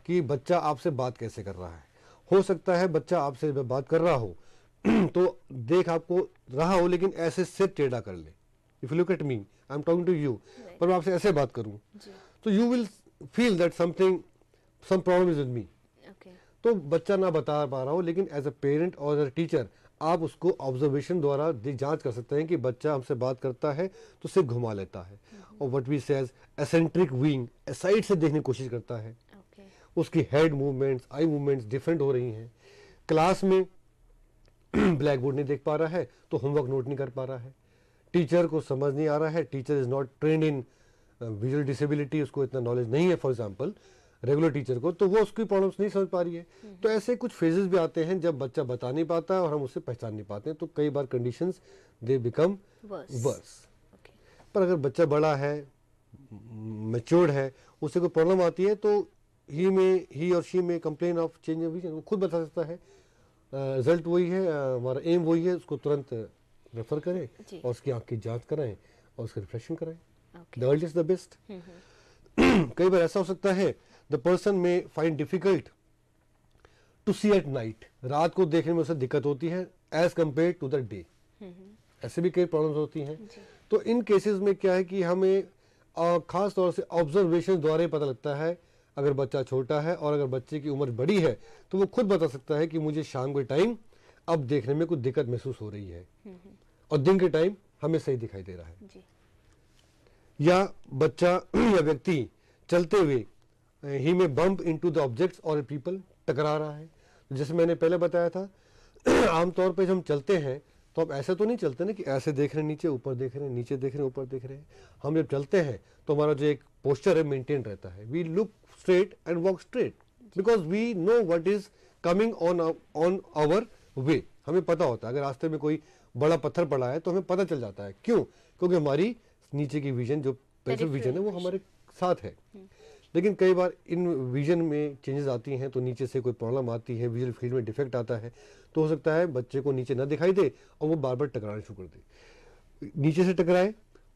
कि बच्चा आपसे बात कैसे कर रहा है हो सकता है बच्चा आपसे बात कर रहा हो [CLEARS THROAT] तो देख आपको रहा हो लेकिन ऐसे सिर टेढ़ा कर ले if you look at me I am talking to you पर मैं आपसे ऐसे बात करूं तो you will feel that something some problem is with me तो बच्चा ना बता पा रहा हो लेकिन एज अ पेरेंट और एज अ टीचर आप उसको ऑब्जर्वेशन द्वारा जांच कर सकते हैं कि बच्चा हमसे बात करता है तो सिर्फ घुमा लेता है और what we says eccentric viewing side से देखने की कोशिश करता है okay. उसकी head movements eye movements different हो रही हैं क्लास में ब्लैक [CLEARS THROAT] बोर्ड नहीं देख पा रहा है तो होमवर्क नोट नहीं कर पा रहा है टीचर को समझ नहीं आ रहा है teacher is not train in visual disability उसको इतना नॉलेज नहीं है फॉर एग्जाम्पल रेगुलर टीचर को तो वो उसकी प्रॉब्लम्स नहीं समझ पा रही है हम्म। तो ऐसे कुछ फेजेस भी आते हैं जब बच्चा बता नहीं पाता और हम उसे पहचान नहीं पाते हैं तो कई बार कंडीशन दे बिकम वर्स पर अगर बच्चा बड़ा है मेच्योर्ड है उसे कोई प्रॉब्लम आती है तो ही में ही और she may complain of change of वो खुद बता सकता है रिजल्ट वही है हमारा एम वही है उसको तुरंत रेफर करें और उसकी आँख की जाँच कराएं और उसका रिफ्रेशन कराएं द इज द बेस्ट कई बार ऐसा हो सकता है the person may find difficult to see at night रात को देखने में उसे दिक्कत होती है as compare to the day ऐसे भी कई प्रॉब्लम्स होती हैं तो इन केसेस में क्या है कि हमें खास तौर से ऑब्जर्वेशन द्वारा पता लगता है अगर बच्चा छोटा है और अगर बच्चे की उम्र बड़ी है तो वो खुद बता सकता है कि मुझे शाम के टाइम अब देखने में कुछ दिक्कत महसूस हो रही है हम्म, हम्म। और दिन के टाइम हमें सही दिखाई दे रहा है या बच्चा या व्यक्ति चलते हुए he may bump to the objects और पीपल टकरा रहा है तो जैसे मैंने पहले बताया था [CLEARS THROAT] आमतौर पर जब हम चलते हैं तो अब ऐसे तो नहीं चलते ना कि ऐसे देख रहे हैं नीचे ऊपर देख रहे हैं नीचे देख रहे हैं ऊपर देख रहे हैं हम जब चलते हैं तो हमारा जो एक पोस्चर है मेंटेन रहता है we look straight and walk straight because we know what is coming on on our way हमें पता होता है अगर रास्ते में कोई बड़ा पत्थर पड़ा है तो हमें पता चल जाता है क्यों क्योंकि हमारी नीचे की विजन जो पेरिफेरल विजन है वो हमारे साथ है हम्म। लेकिन कई बार इन विजन में चेंजेस आती हैं तो नीचे से कोई प्रॉब्लम आती है विजुअल फील्ड में डिफेक्ट आता है तो हो सकता है बच्चे को नीचे ना दिखाई दे और वो बार बार टकराना शुरू कर दे नीचे से टकराए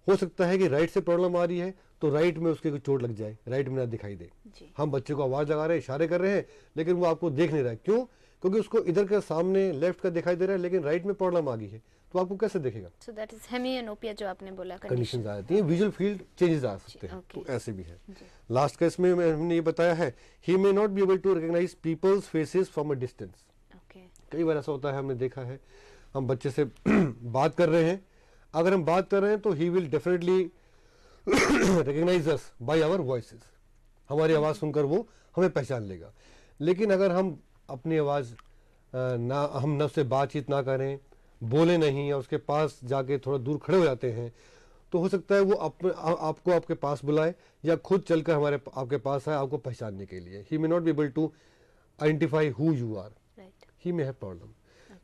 हो सकता है कि राइट से प्रॉब्लम आ रही है तो राइट में उसके चोट लग जाए राइट में ना दिखाई दे हम बच्चे को आवाज़ लगा रहे हैं इशारे कर रहे हैं लेकिन वो आपको देख नहीं रहा है क्यों क्योंकि उसको इधर के सामने लेफ्ट का दिखाई दे रहा है लेकिन राइट में प्रॉब्लम आ गई है तो आपको कैसे देखेगा सो दैट इज हेमियोनोपिया जो आपने बोला कंडीशन आ जाती है विजुअल फील्ड चेंजेस आ सकते हैं तो ऐसे भी है लास्ट केस में हमने ये बताया है he may not be able to recognize people's faces from a distance कई बार ऐसा होता है हमने देखा है हम बच्चे से [CLEARS THROAT] बात कर रहे हैं अगर हम बात कर रहे हैं तो he will definitely recognize us by our voice हमारी आवाज़ सुनकर वो हमें पहचान लेगा लेकिन अगर हम अपनी आवाज़ ना हम नफ से बातचीत ना करें बोले नहीं या उसके पास जाके थोड़ा दूर खड़े हो जाते हैं तो हो सकता है वो आप, आ, आपको आपके पास बुलाए या खुद चलकर हमारे आपके पास आए आपको पहचानने के लिए he may not be able to identify who you are he may have problem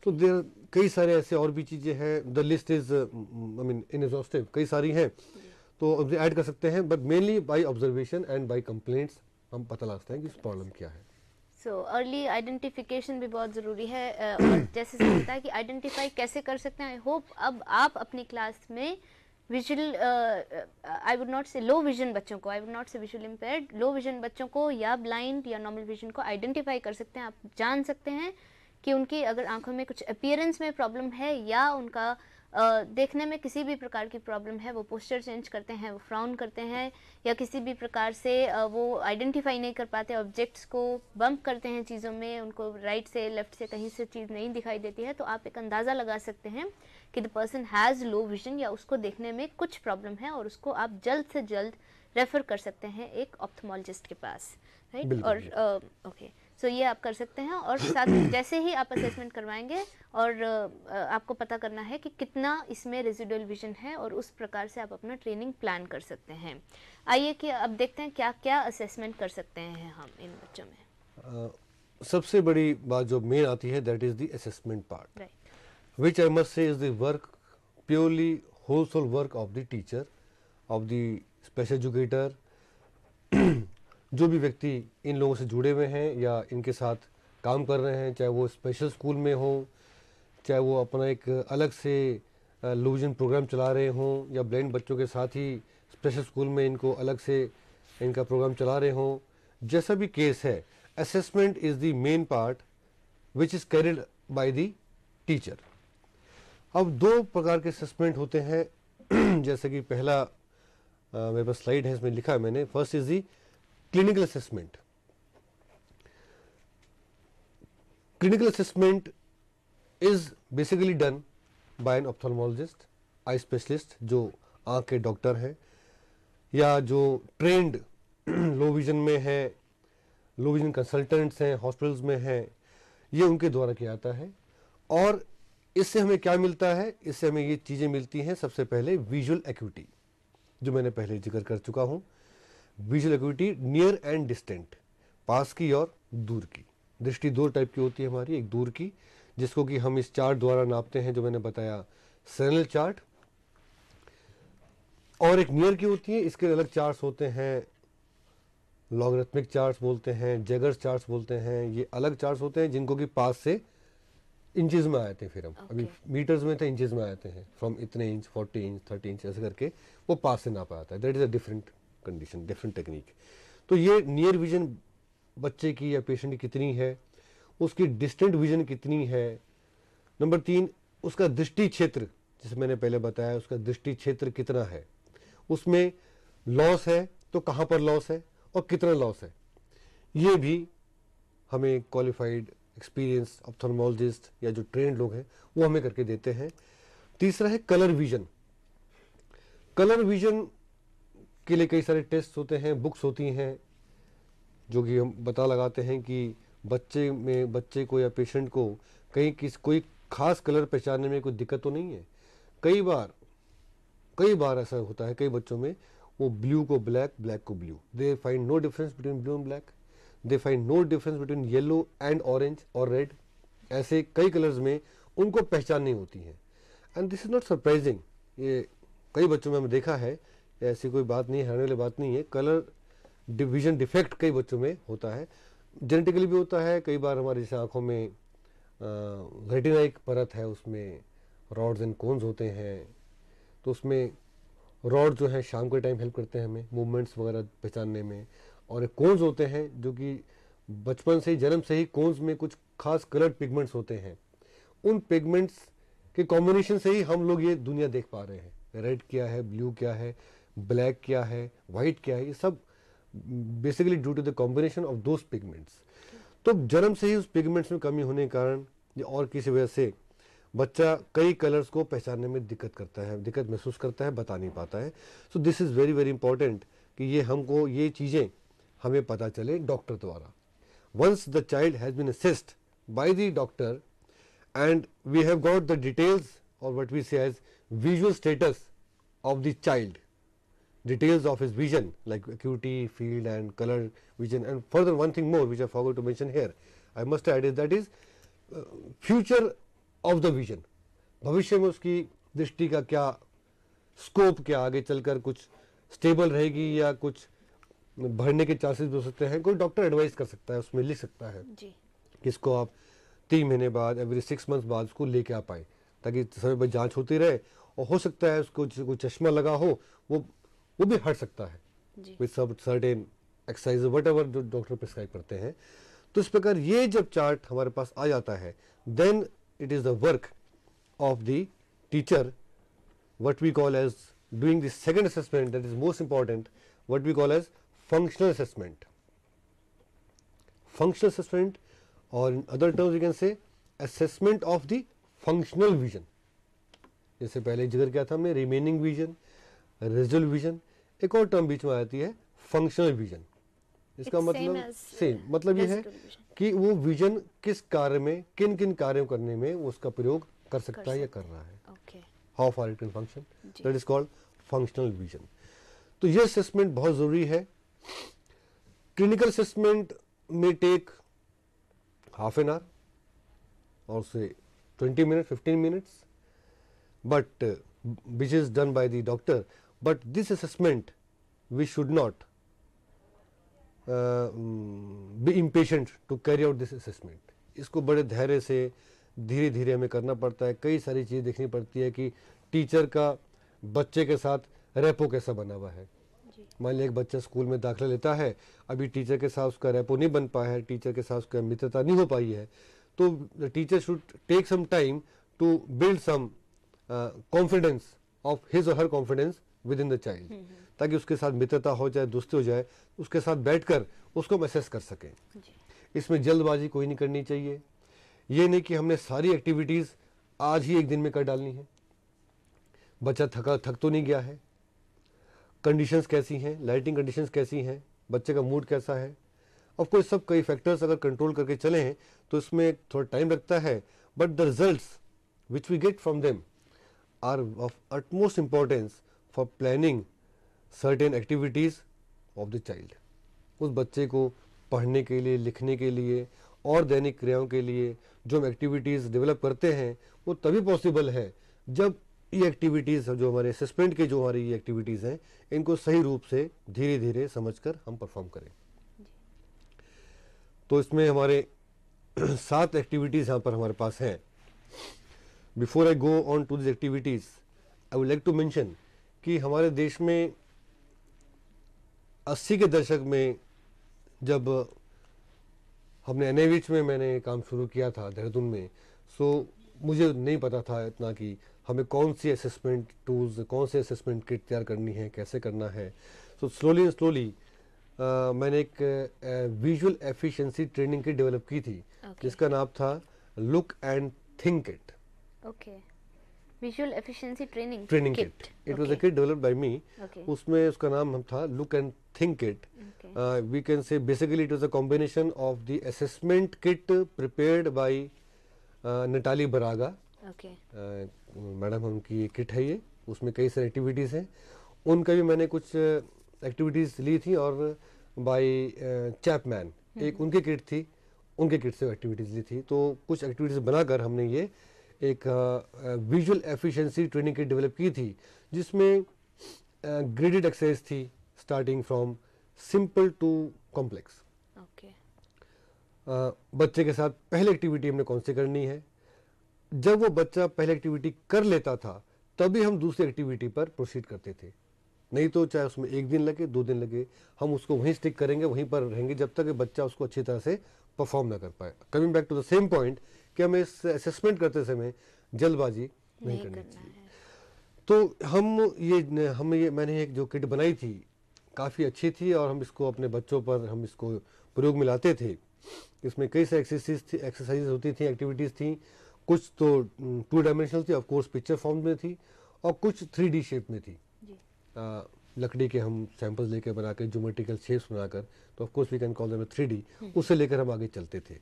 तो देर कई सारे ऐसे और भी चीज़ें हैं the list is I mean in exhaustive कई सारी हैं तो ऐड कर सकते हैं but mainly by observation and by complaints हम पता लगता है कि इस प्रॉब्लम क्या है सो अर्ली आइडेंटिफिकेशन भी बहुत ज़रूरी है और [CLEARS THROAT] जैसे से होता है कि आइडेंटिफाई कैसे कर सकते हैं आई होप अब आप अपनी क्लास में विजुअल आई वुड नॉट से लो विजन बच्चों को I would not say visual impaired low vision बच्चों को या ब्लाइंड या नॉर्मल विजन को आइडेंटिफाई कर सकते हैं आप जान सकते हैं कि उनकी अगर आंखों में कुछ अपियरेंस में प्रॉब्लम है या उनका uh, देखने में किसी भी प्रकार की प्रॉब्लम है वो पोस्चर चेंज करते हैं वो फ्राउन करते हैं या किसी भी प्रकार से वो आइडेंटिफाई नहीं कर पाते ऑब्जेक्ट्स को बम्प करते हैं चीज़ों में उनको राइट से लेफ़्ट से कहीं से चीज़ नहीं दिखाई देती है तो आप एक अंदाज़ा लगा सकते हैं कि the person has low vision या उसको देखने में कुछ प्रॉब्लम है और उसको आप जल्द से जल्द रेफ़र कर सकते हैं एक ऑप्थमोलॉजिस्ट के पास राइट और ओके सो तो ये आप कर सकते हैं और साथ जैसे ही आप असेसमेंट करवाएंगे और आपको पता करना है कि कितना इसमें रेजिडुअल विजन है और उस प्रकार से आप अपना ट्रेनिंग प्लान कर सकते हैं आइए कि अब देखते हैं क्या क्या असेसमेंट कर सकते हैं हम इन बच्चों में सबसे बड़ी बात जो मेन आती है that is the assessment part which I must say is the work purely whole sole work of the teacher of the special educator जो भी व्यक्ति इन लोगों से जुड़े हुए हैं या इनके साथ काम कर रहे हैं चाहे वो स्पेशल स्कूल में हों चाहे वो अपना एक अलग से लूजन प्रोग्राम चला रहे हों या ब्लाइंड बच्चों के साथ ही स्पेशल स्कूल में इनको अलग से इनका प्रोग्राम चला रहे हों जैसा भी केस है assessment is the main part which is carried by the teacher अब दो प्रकार के असेसमेंट होते हैं [CLEARS THROAT] जैसे कि पहला मेरे पास स्लाइड है इसमें लिखा है मैंने first is the clinical assessment clinical assessment is basically done by an ophthalmologist eye specialist जो आंख के डॉक्टर हैं या जो ट्रेंड [CLEARS THROAT] लो विजन में है लो विजन कंसल्टेंट्स हैं हॉस्पिटल्स में हैं ये उनके द्वारा किया जाता है और इससे हमें क्या मिलता है इससे हमें ये चीज़ें मिलती हैं सबसे पहले विजुअल एक्यूटी जो मैंने पहले जिक्र कर चुका हूँ visual activity near and distant पास की और दूर की दृष्टि दो टाइप की होती है हमारी एक दूर की जिसको कि हम इस चार्ट द्वारा नापते हैं जो मैंने बताया सेनल चार्ट और एक नियर की होती है इसके अलग चार्ट्स होते हैं लॉगरिथमिक चार्ट्स बोलते हैं जेगर्स चार्ट्स बोलते हैं ये अलग चार्ट्स होते हैं जिनको कि पास से इंचज में आए थे फिर हम okay. अभी मीटर्स में थे तो इंचज में आए थे फ्रॉम इतने inch forty inch thirty inch ऐसे करके वो पास से नापा आता है that is a different condition different technique तो ये नियर विजन बच्चे की या पेशेंट की कितनी है उसकी डिस्टेंट विजन कितनी है नंबर तीन उसका दृष्टि क्षेत्र जैसे मैंने पहले बताया उसका दृष्टि क्षेत्र कितना है उसमें लॉस है तो कहाँ पर लॉस है और कितना लॉस है ये भी हमें क्वालिफाइड एक्सपीरियंस ऑप्थोलमोलॉजिस्ट या जो ट्रेंड लोग हैं वो हमें करके देते हैं तीसरा है कलर विजन कलर विजन के लिए कई सारे टेस्ट होते हैं बुक्स होती हैं जो कि हम पता लगाते हैं कि बच्चे में बच्चे को या पेशेंट को कहीं किस कोई खास कलर पहचानने में कोई दिक्कत तो नहीं है कई बार कई बार ऐसा होता है कई बच्चों में वो ब्लू को ब्लैक ब्लैक को blue they find no difference between blue and black they find no difference between yellow and orange और रेड ऐसे कई कलर्स में उनको पहचान नहीं होती है and this is not surprising ये कई बच्चों में हमने देखा है ऐसी कोई बात नहीं हैरानी वाली बात नहीं है कलर डिविजन डिफेक्ट कई बच्चों में होता है जेनेटिकली भी होता है कई बार हमारे जैसे आँखों में रेटिना एक परत है उसमें रॉड्स एंड कोन्स होते हैं तो उसमें रॉड जो है शाम के टाइम हेल्प करते हैं हमें मूवमेंट्स वगैरह पहचानने में और एक कोन्स होते हैं जो कि बचपन से ही जन्म से ही कोन्स में कुछ खास कलर्ड पिगमेंट्स होते हैं उन पिगमेंट्स के कॉम्बिनेशन से ही हम लोग ये दुनिया देख पा रहे हैं रेड क्या है ब्लू क्या है ब्लैक क्या है वाइट क्या है ये सब basically due to the combination of those pigments तो जन्म से ही उस पिगमेंट्स में कमी होने के कारण या और किसी वजह से बच्चा कई कलर्स को पहचानने में दिक्कत करता है दिक्कत महसूस करता है बता नहीं पाता है so this is very very important कि ये हमको ये चीज़ें हमें पता चले डॉक्टर द्वारा once the child has been assist by the doctor and we have got the details और what we see as visual status of the child details of his vision like acuity, field and color vision and further one thing more which I forgot to mention here, I must add is that is uh, future of the vision. भविष्य में उसकी दृष्टि का क्या scope क्या आगे चलकर कुछ स्टेबल रहेगी या कुछ बढ़ने के चांसेस हो सकते हैं कोई डॉक्टर एडवाइस कर सकता है उसमें लिख सकता है जी। किसको आप तीन महीने बाद एवरी सिक्स मंथ्स बाद उसको लेके आ पाए ताकि समय पर जांच होती रहे और हो सकता है उसको जिसको चश्मा लगा हो वो वो भी हट सकता है विथ सब सर्टेन एक्सरसाइज वट एवर जो डॉक्टर प्रिस्क्राइब करते हैं तो इस प्रकार ये जब चार्ट हमारे पास आ जाता है then it is the work of the teacher what we call as doing the second assessment that is most important what we call as functional assessment functional assessment और in other terms you can say assessment of the functional vision जैसे पहले जिक्र किया था हमने remaining vision result vision एक और term बीच में आती है फंक्शनल विजन इसका It's मतलब सेम मतलब ये है कि वो विजन किस कार्य में किन किन कार्यों करने में वो उसका प्रयोग कर सकता है या कर रहा है how far it can function that is called functional vision तो ये असेसमेंट बहुत ज़रूरी है क्लिनिकल असेसमेंट में टेक हाफ एन आवर और say twenty minute fifteen minutes but which is done by the doctor but this assessment we should not uh, be impatient to carry out this assessment. इसको बड़े धैर्य से धीरे धीरे हमें करना पड़ता है कई सारी चीज़ देखनी पड़ती है कि टीचर का बच्चे के साथ रेपो कैसा बना हुआ है मान लिया एक बच्चा स्कूल में दाखिला लेता है अभी टीचर के साथ उसका रेपो नहीं बन पाया है टीचर के साथ उसका मित्रता नहीं हो पाई है तो teacher should take some time to build some confidence of his और her confidence within the child ताकि उसके साथ मित्रता हो जाए दोस्ती हो जाए उसके साथ बैठकर उसको मैसेज कर सकें इसमें जल्दबाजी कोई नहीं करनी चाहिए ये नहीं कि हमने सारी एक्टिविटीज़ आज ही एक दिन में कर डालनी है बच्चा थका थक तो नहीं गया है कंडीशंस कैसी हैं लाइटिंग कंडीशंस कैसी हैं बच्चे का मूड कैसा है ऑफ कोर्स सब कई फैक्टर्स अगर कंट्रोल करके चले हैं तो इसमें थोड़ा टाइम लगता है but the result which we get from them are of utmost importance for planning certain activities of the child उस बच्चे को पढ़ने के लिए लिखने के लिए और दैनिक क्रियाओं के लिए जो हम एक्टिविटीज़ डेवलप करते हैं वो तभी पॉसिबल है जब ये एक्टिविटीज़ जो हमारे असिस्मेंट के जो हमारी ये एक्टिविटीज़ हैं इनको सही रूप से धीरे धीरे समझकर हम परफॉर्म करें तो इसमें हमारे [CLEARS THROAT] सात एक्टिविटीज़ यहाँ पर हमारे पास हैं before I go on to this activities I would like to mention कि हमारे देश में 80 के दशक में जब हमने एन में मैंने काम शुरू किया था देहरादून में सो मुझे नहीं पता था इतना कि हमें कौन सी असेसमेंट टूल्स कौन से असेसमेंट किट तैयार करनी है कैसे करना है सो स्लोली एंड स्लोली मैंने एक visual efficiency training kit develop की थी okay. जिसका नाम था look and think it okay visual efficiency training training kit it was a kit developed by me उसमें उसका नाम हम था look and think kit we can say basically it was a combination of the assessment kit prepared by Natalie Barraga okay madam उनकी ये kit है ये उसमें कई सारी एक्टिविटीज़ हैं उनका भी मैंने कुछ एक्टिविटीज़ uh, ली थी और बाय चैपमैन uh, हम्म. एक उनकी किट थी उनके किट से एक्टिविटीज़ ली थी तो कुछ एक्टिविटीज़ बनाकर हमने ये एक visual efficiency training kit develop की थी जिसमें ग्रेडेड एक्सरसाइज थी starting from simple to complex बच्चे के साथ पहले एक्टिविटी हमने कौन सी करनी है जब वो बच्चा पहले एक्टिविटी कर लेता था तभी हम दूसरी एक्टिविटी पर प्रोसीड करते थे नहीं तो चाहे उसमें एक दिन लगे दो दिन लगे हम उसको वहीं स्टिक करेंगे वहीं पर रहेंगे जब तक बच्चा उसको अच्छी तरह से परफॉर्म ना कर पाए coming back to the same point कि हमें इस असेसमेंट करते समय जल्दबाजी नहीं करनी चाहिए तो हम ये हम ये मैंने एक जो किट बनाई थी काफ़ी अच्छी थी और हम इसको अपने बच्चों पर हम इसको प्रयोग में लाते थे इसमें कई सारी एक्सरसाइज थी एक्सरसाइज होती थी एक्टिविटीज़ थी कुछ तो टू डायमेंशनल थी ऑफकोर्स पिक्चर फॉर्म में थी और कुछ थ्री डी शेप में थी लकड़ी के हम सैंपल्स लेकर बना के जोमेट्रिकल शेप्स बनाकर तो of course we can call them three D उससे लेकर हम आगे चलते थे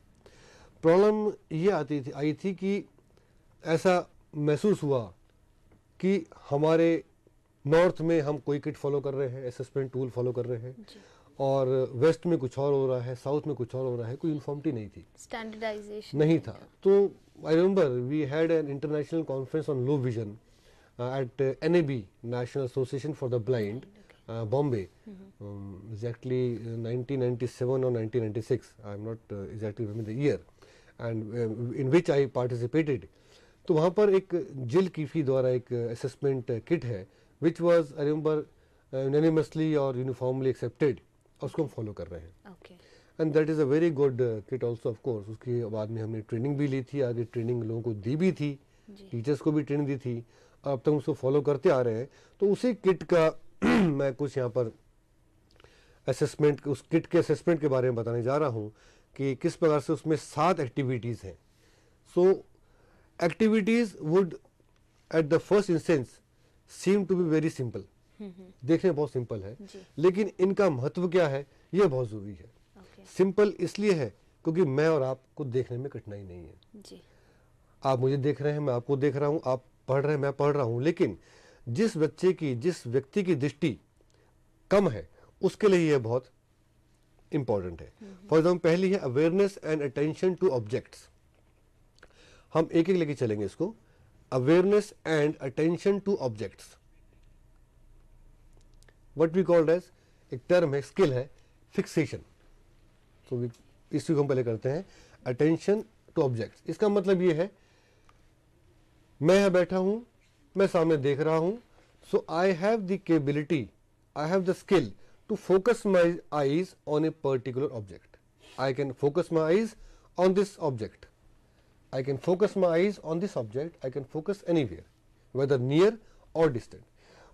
प्रॉब्लम ये आती थी आई थी कि ऐसा महसूस हुआ कि हमारे नॉर्थ में हम कोई किट फॉलो कर रहे हैं असेसमेंट टूल फॉलो कर रहे हैं और वेस्ट में कुछ और हो रहा है साउथ में कुछ और हो रहा है कोई यूनिफॉर्मिटी नहीं थी स्टैंडर्डाइजेशन नहीं था तो I remember we had an international conference on low vision at an national association for the blind Bombay exactly seven और six I am not exactly the year and in which I participated तो वहाँ पर एक जिल Keefe द्वारा एक assessment kit है which was I remember और यूनिफॉर्मली एक्सेप्टेड उसको हम फॉलो कर रहे हैं and that is a very good kit also of course उसके बाद में हमने ट्रेनिंग भी ली थी आगे ट्रेनिंग लोगों को दी भी थी टीचर्स को भी ट्रेनिंग दी थी अब तक उसको फॉलो करते आ रहे हैं तो उसी किट का [CLEARS THROAT] मैं कुछ यहाँ पर असेसमेंट उस किट के असेसमेंट के बारे में बताने जा रहा हूँ कि किस प्रकार से उसमें सात एक्टिविटीज़ हैं so activities would at the first instance seem to be very simple देखने बहुत सिंपल है लेकिन इनका महत्व क्या है यह बहुत ज़रूरी है सिंपल okay. इसलिए है क्योंकि मैं और आपको देखने में कठिनाई नहीं है जी। आप मुझे देख रहे हैं मैं आपको देख रहा हूँ आप पढ़ रहे हैं मैं पढ़ रहा हूँ लेकिन जिस बच्चे की जिस व्यक्ति की दृष्टि कम है उसके लिए यह बहुत इम्पॉर्टेंट है फॉर एग्जाम्पल पहली है awareness and attention to objects हम एक एक लेके चलेंगे इसको awareness and attention to objects what we called as एक टर्म है स्किल है फिक्सेशन तो इसी को हम पहले करते हैं अटेंशन टू ऑब्जेक्ट्स इसका मतलब ये है मैं यहाँ बैठा हूँ मैं सामने देख रहा हूँ so I have the capability I have the skill to focus my eyes on a particular object. I can focus my eyes on this object. I can focus my eyes on this object. I can focus anywhere, whether near or distant.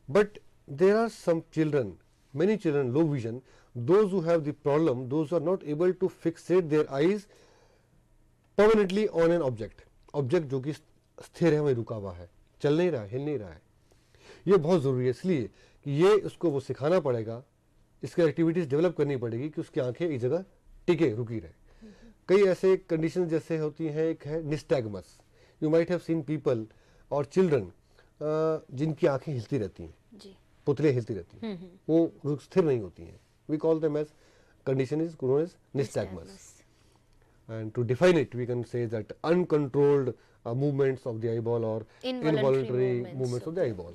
But there are some children, many children, low vision, those who have the problem, those who are not able to fixate their eyes permanently on an object. Object जो कि स्थिर है वहीं रुका हुआ है चल नहीं रहा हिल नहीं रहा है ये बहुत ज़रूरी है इसलिए कि ये उसको वो सिखाना पड़ेगा इसकी एक्टिविटीज डेवलप करनी पड़ेगी कि उसकी आंखें एक जगह टिके रुकी रहे कई ऐसे कंडीशन जैसे होती हैं एक है nystagmus you might have seen people और चिल्ड्रन जिनकी आंखें हिलती रहती हैं पुतले हिलती रहती हैं हम्म, हम्म। वो स्थिर नहीं होती हैं we call them as condition is known as nystagmus and to define it we can say that uncontrolled movements of the eyeball और involuntary movements of the eyeball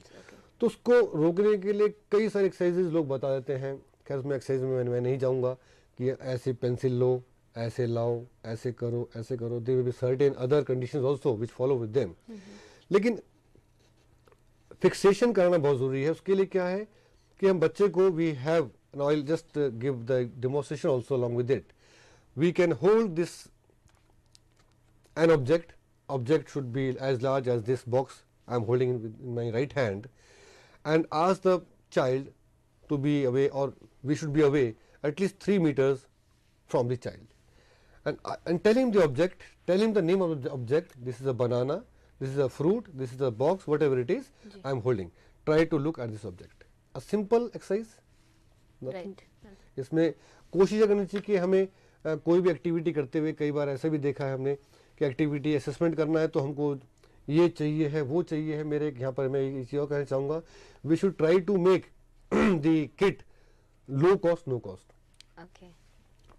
तो उसको रोकने के लिए कई सारे एक्सरसाइजेज लोग बता देते हैं खैर उसमें एक्सरसाइज में मैं नहीं जाऊँगा कि ऐसे पेंसिल लो ऐसे लाओ ऐसे करो ऐसे करो there be certain other condition also which follow with them लेकिन फिक्सेशन करना बहुत जरूरी है उसके लिए क्या है कि हम बच्चे को we have all just give the demonstration also along with it we can hold this an object object should be as large as this box I am holding my right hand and ask the child to be away और we should be away at least 3 meters from the child. And, uh, and tell him the object, tell him the name of the object, this is a banana, this is a fruit, this is a box, whatever it is, yes. I am holding. Try to look at this object. A simple exercise, nothing. Right. इसमें कोशिश करनी चाहिए कि हमें आ, कोई भी activity करते हुए कई बार ऐसा भी देखा है हमने कि एक्टिविटी असेसमेंट करना है तो हमको ये चाहिए है वो चाहिए है मेरे यहाँ पर मैं इसी और कहना चाहूँगा we should try to make the kit low cost no cost okay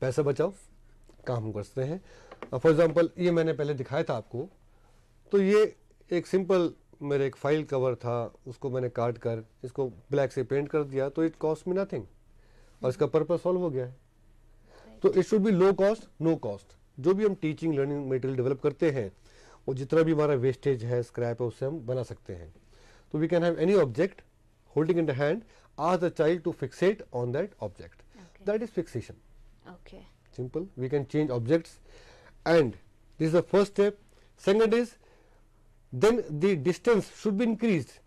पैसा बचाओ काम करते हैं फॉर एग्जांपल ये मैंने पहले दिखाया था आपको तो ये एक सिंपल मेरे एक फाइल कवर था उसको मैंने काट कर इसको ब्लैक से पेंट कर दिया तो इट कॉस्ट मी नथिंग और इसका पर्पज सॉल्व हो गया है तो it should be low cost no cost जो भी हम टीचिंग लर्निंग मटेरियल डेवलप करते हैं वो जितना भी हमारा वेस्टेज है स्क्रैप है उससे हम बना सकते हैं तो we can have any object holding in the hand ask the child to fixate on that object. Okay. That is fixation. Okay. Simple. We can change objects and this is the first step. Second is then the distance should be increased.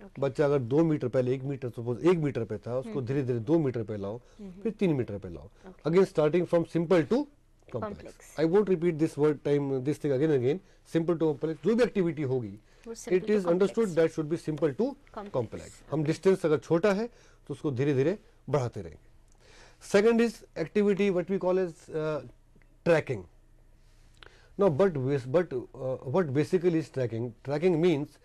Okay. बच्चा अगर दो metre पहले एक metre suppose एक metre पे था उसको धीरे धीरे दो मीटर पे लाओ फिर तीन मीटर पे लाओ again starting from simple to complex I won't repeat this word time this thing again again simple to complex जो भी एक्टिविटी होगी it is understood that should be simple to complex हम डिस्टेंस अगर छोटा है तो उसको धीरे धीरे बढ़ाते रहेंगे second is activity what we call is tracking no but but what basically is tracking tracking means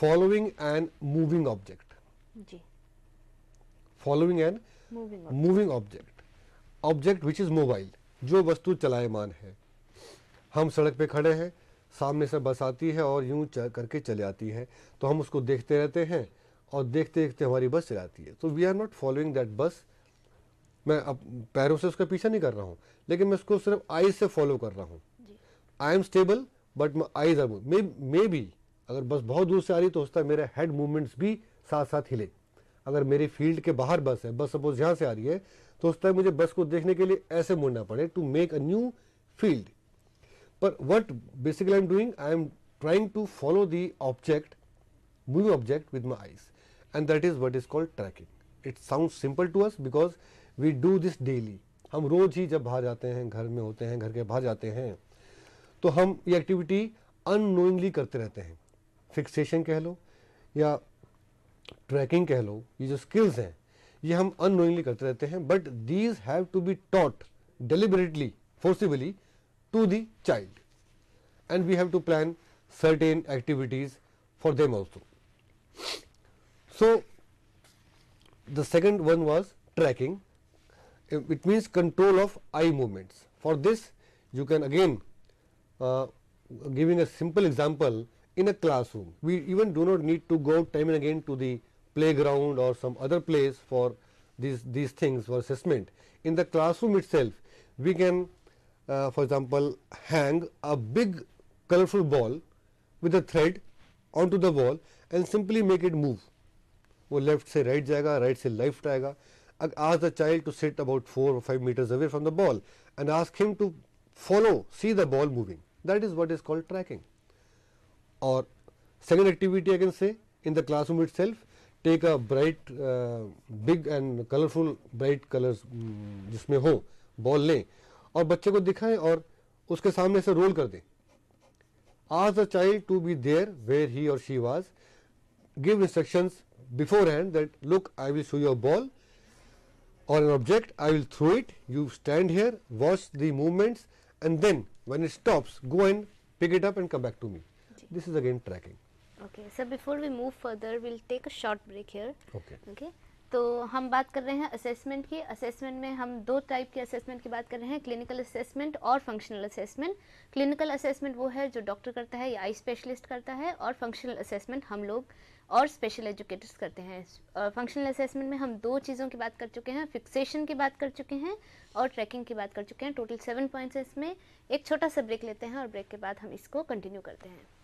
following and moving object following and moving object object which is mobile जो वस्तु चलायमान है हम सड़क पे खड़े हैं सामने से बस आती है और यूं करके चले आती है तो हम उसको देखते रहते हैं और देखते देखते हमारी बस चले आती है तो we are not following that बस मैं अब पैरों से उसका पीछा नहीं कर रहा हूँ लेकिन मैं उसको सिर्फ आईज से फॉलो कर रहा हूँ I am stable but eyes are may may be अगर बस बहुत दूर से आ रही तो उसका है मेरा हेड मूवमेंट्स भी साथ साथ हिले अगर मेरी फील्ड के बाहर बस है बस सपोज यहाँ से आ रही है तो उस टाइम मुझे बस को देखने के लिए ऐसे मुड़ना पड़े to make a new field But what basically i'm doing? i'm trying to follow the object, moving object with my eyes and that is what is called tracking. It sounds simple to us because we do this daily. hum roz hi jab bahar jate hain ghar mein hote hain ghar ke bahar jate hain to hum ye activity unknowingly karte rehte hain fixation keh lo ya tracking कह लो ये जो skills हैं ये हम unknowingly करते रहते हैं but these have to be taught deliberately forcibly to the child and we have to plan certain activities for them also. So, the second one was tracking uh, it means control of eye movements. For this you can again uh, giving a simple example in a classroom. We even do not need to go time and again to the playground or some other place for these, these things for assessment. In the classroom itself, we can uh, for example, hang a big colorful ball with a thread onto the wall and simply make it move. वो left से right जाएगा right से left आएगा ask the child to sit about 4 or 5 meters away from the ball and ask him to follow, see the ball moving. That is what is called tracking. Or second activity I can say in the classroom itself, take a bright, uh, big and colorful bright colors mm, जिसमें हो ball लें और बच्चे को दिखाएं और उसके सामने से रोल कर दें आज the child to be there where he और she was give instruction beforehand that look I will show your ball और an object I will throw it you stand here watch the movements and then when it stops go and pick it up and come back to me this is again tracking Okay, so before we move further, we'll take a short break here. Okay. Okay. तो हम बात कर रहे हैं assessment की assessment में हम दो टाइप के असेसमेंट की बात कर रहे हैं क्लिनिकल असेसमेंट और फंक्शनल असेसमेंट क्लिनिकल असेसमेंट वो है जो डॉक्टर करता है या आई स्पेशलिस्ट करता है और फंक्शनल असेसमेंट हम लोग और स्पेशल एजुकेटर्स करते हैं फंक्शनल असेसमेंट में हम दो चीज़ों की बात कर चुके हैं फिक्सेशन की बात कर चुके हैं और ट्रैकिंग की बात कर चुके हैं टोटल सेवन पॉइंट्स इसमें एक छोटा सा ब्रेक लेते हैं और ब्रेक के बाद हम इसको कंटिन्यू करते हैं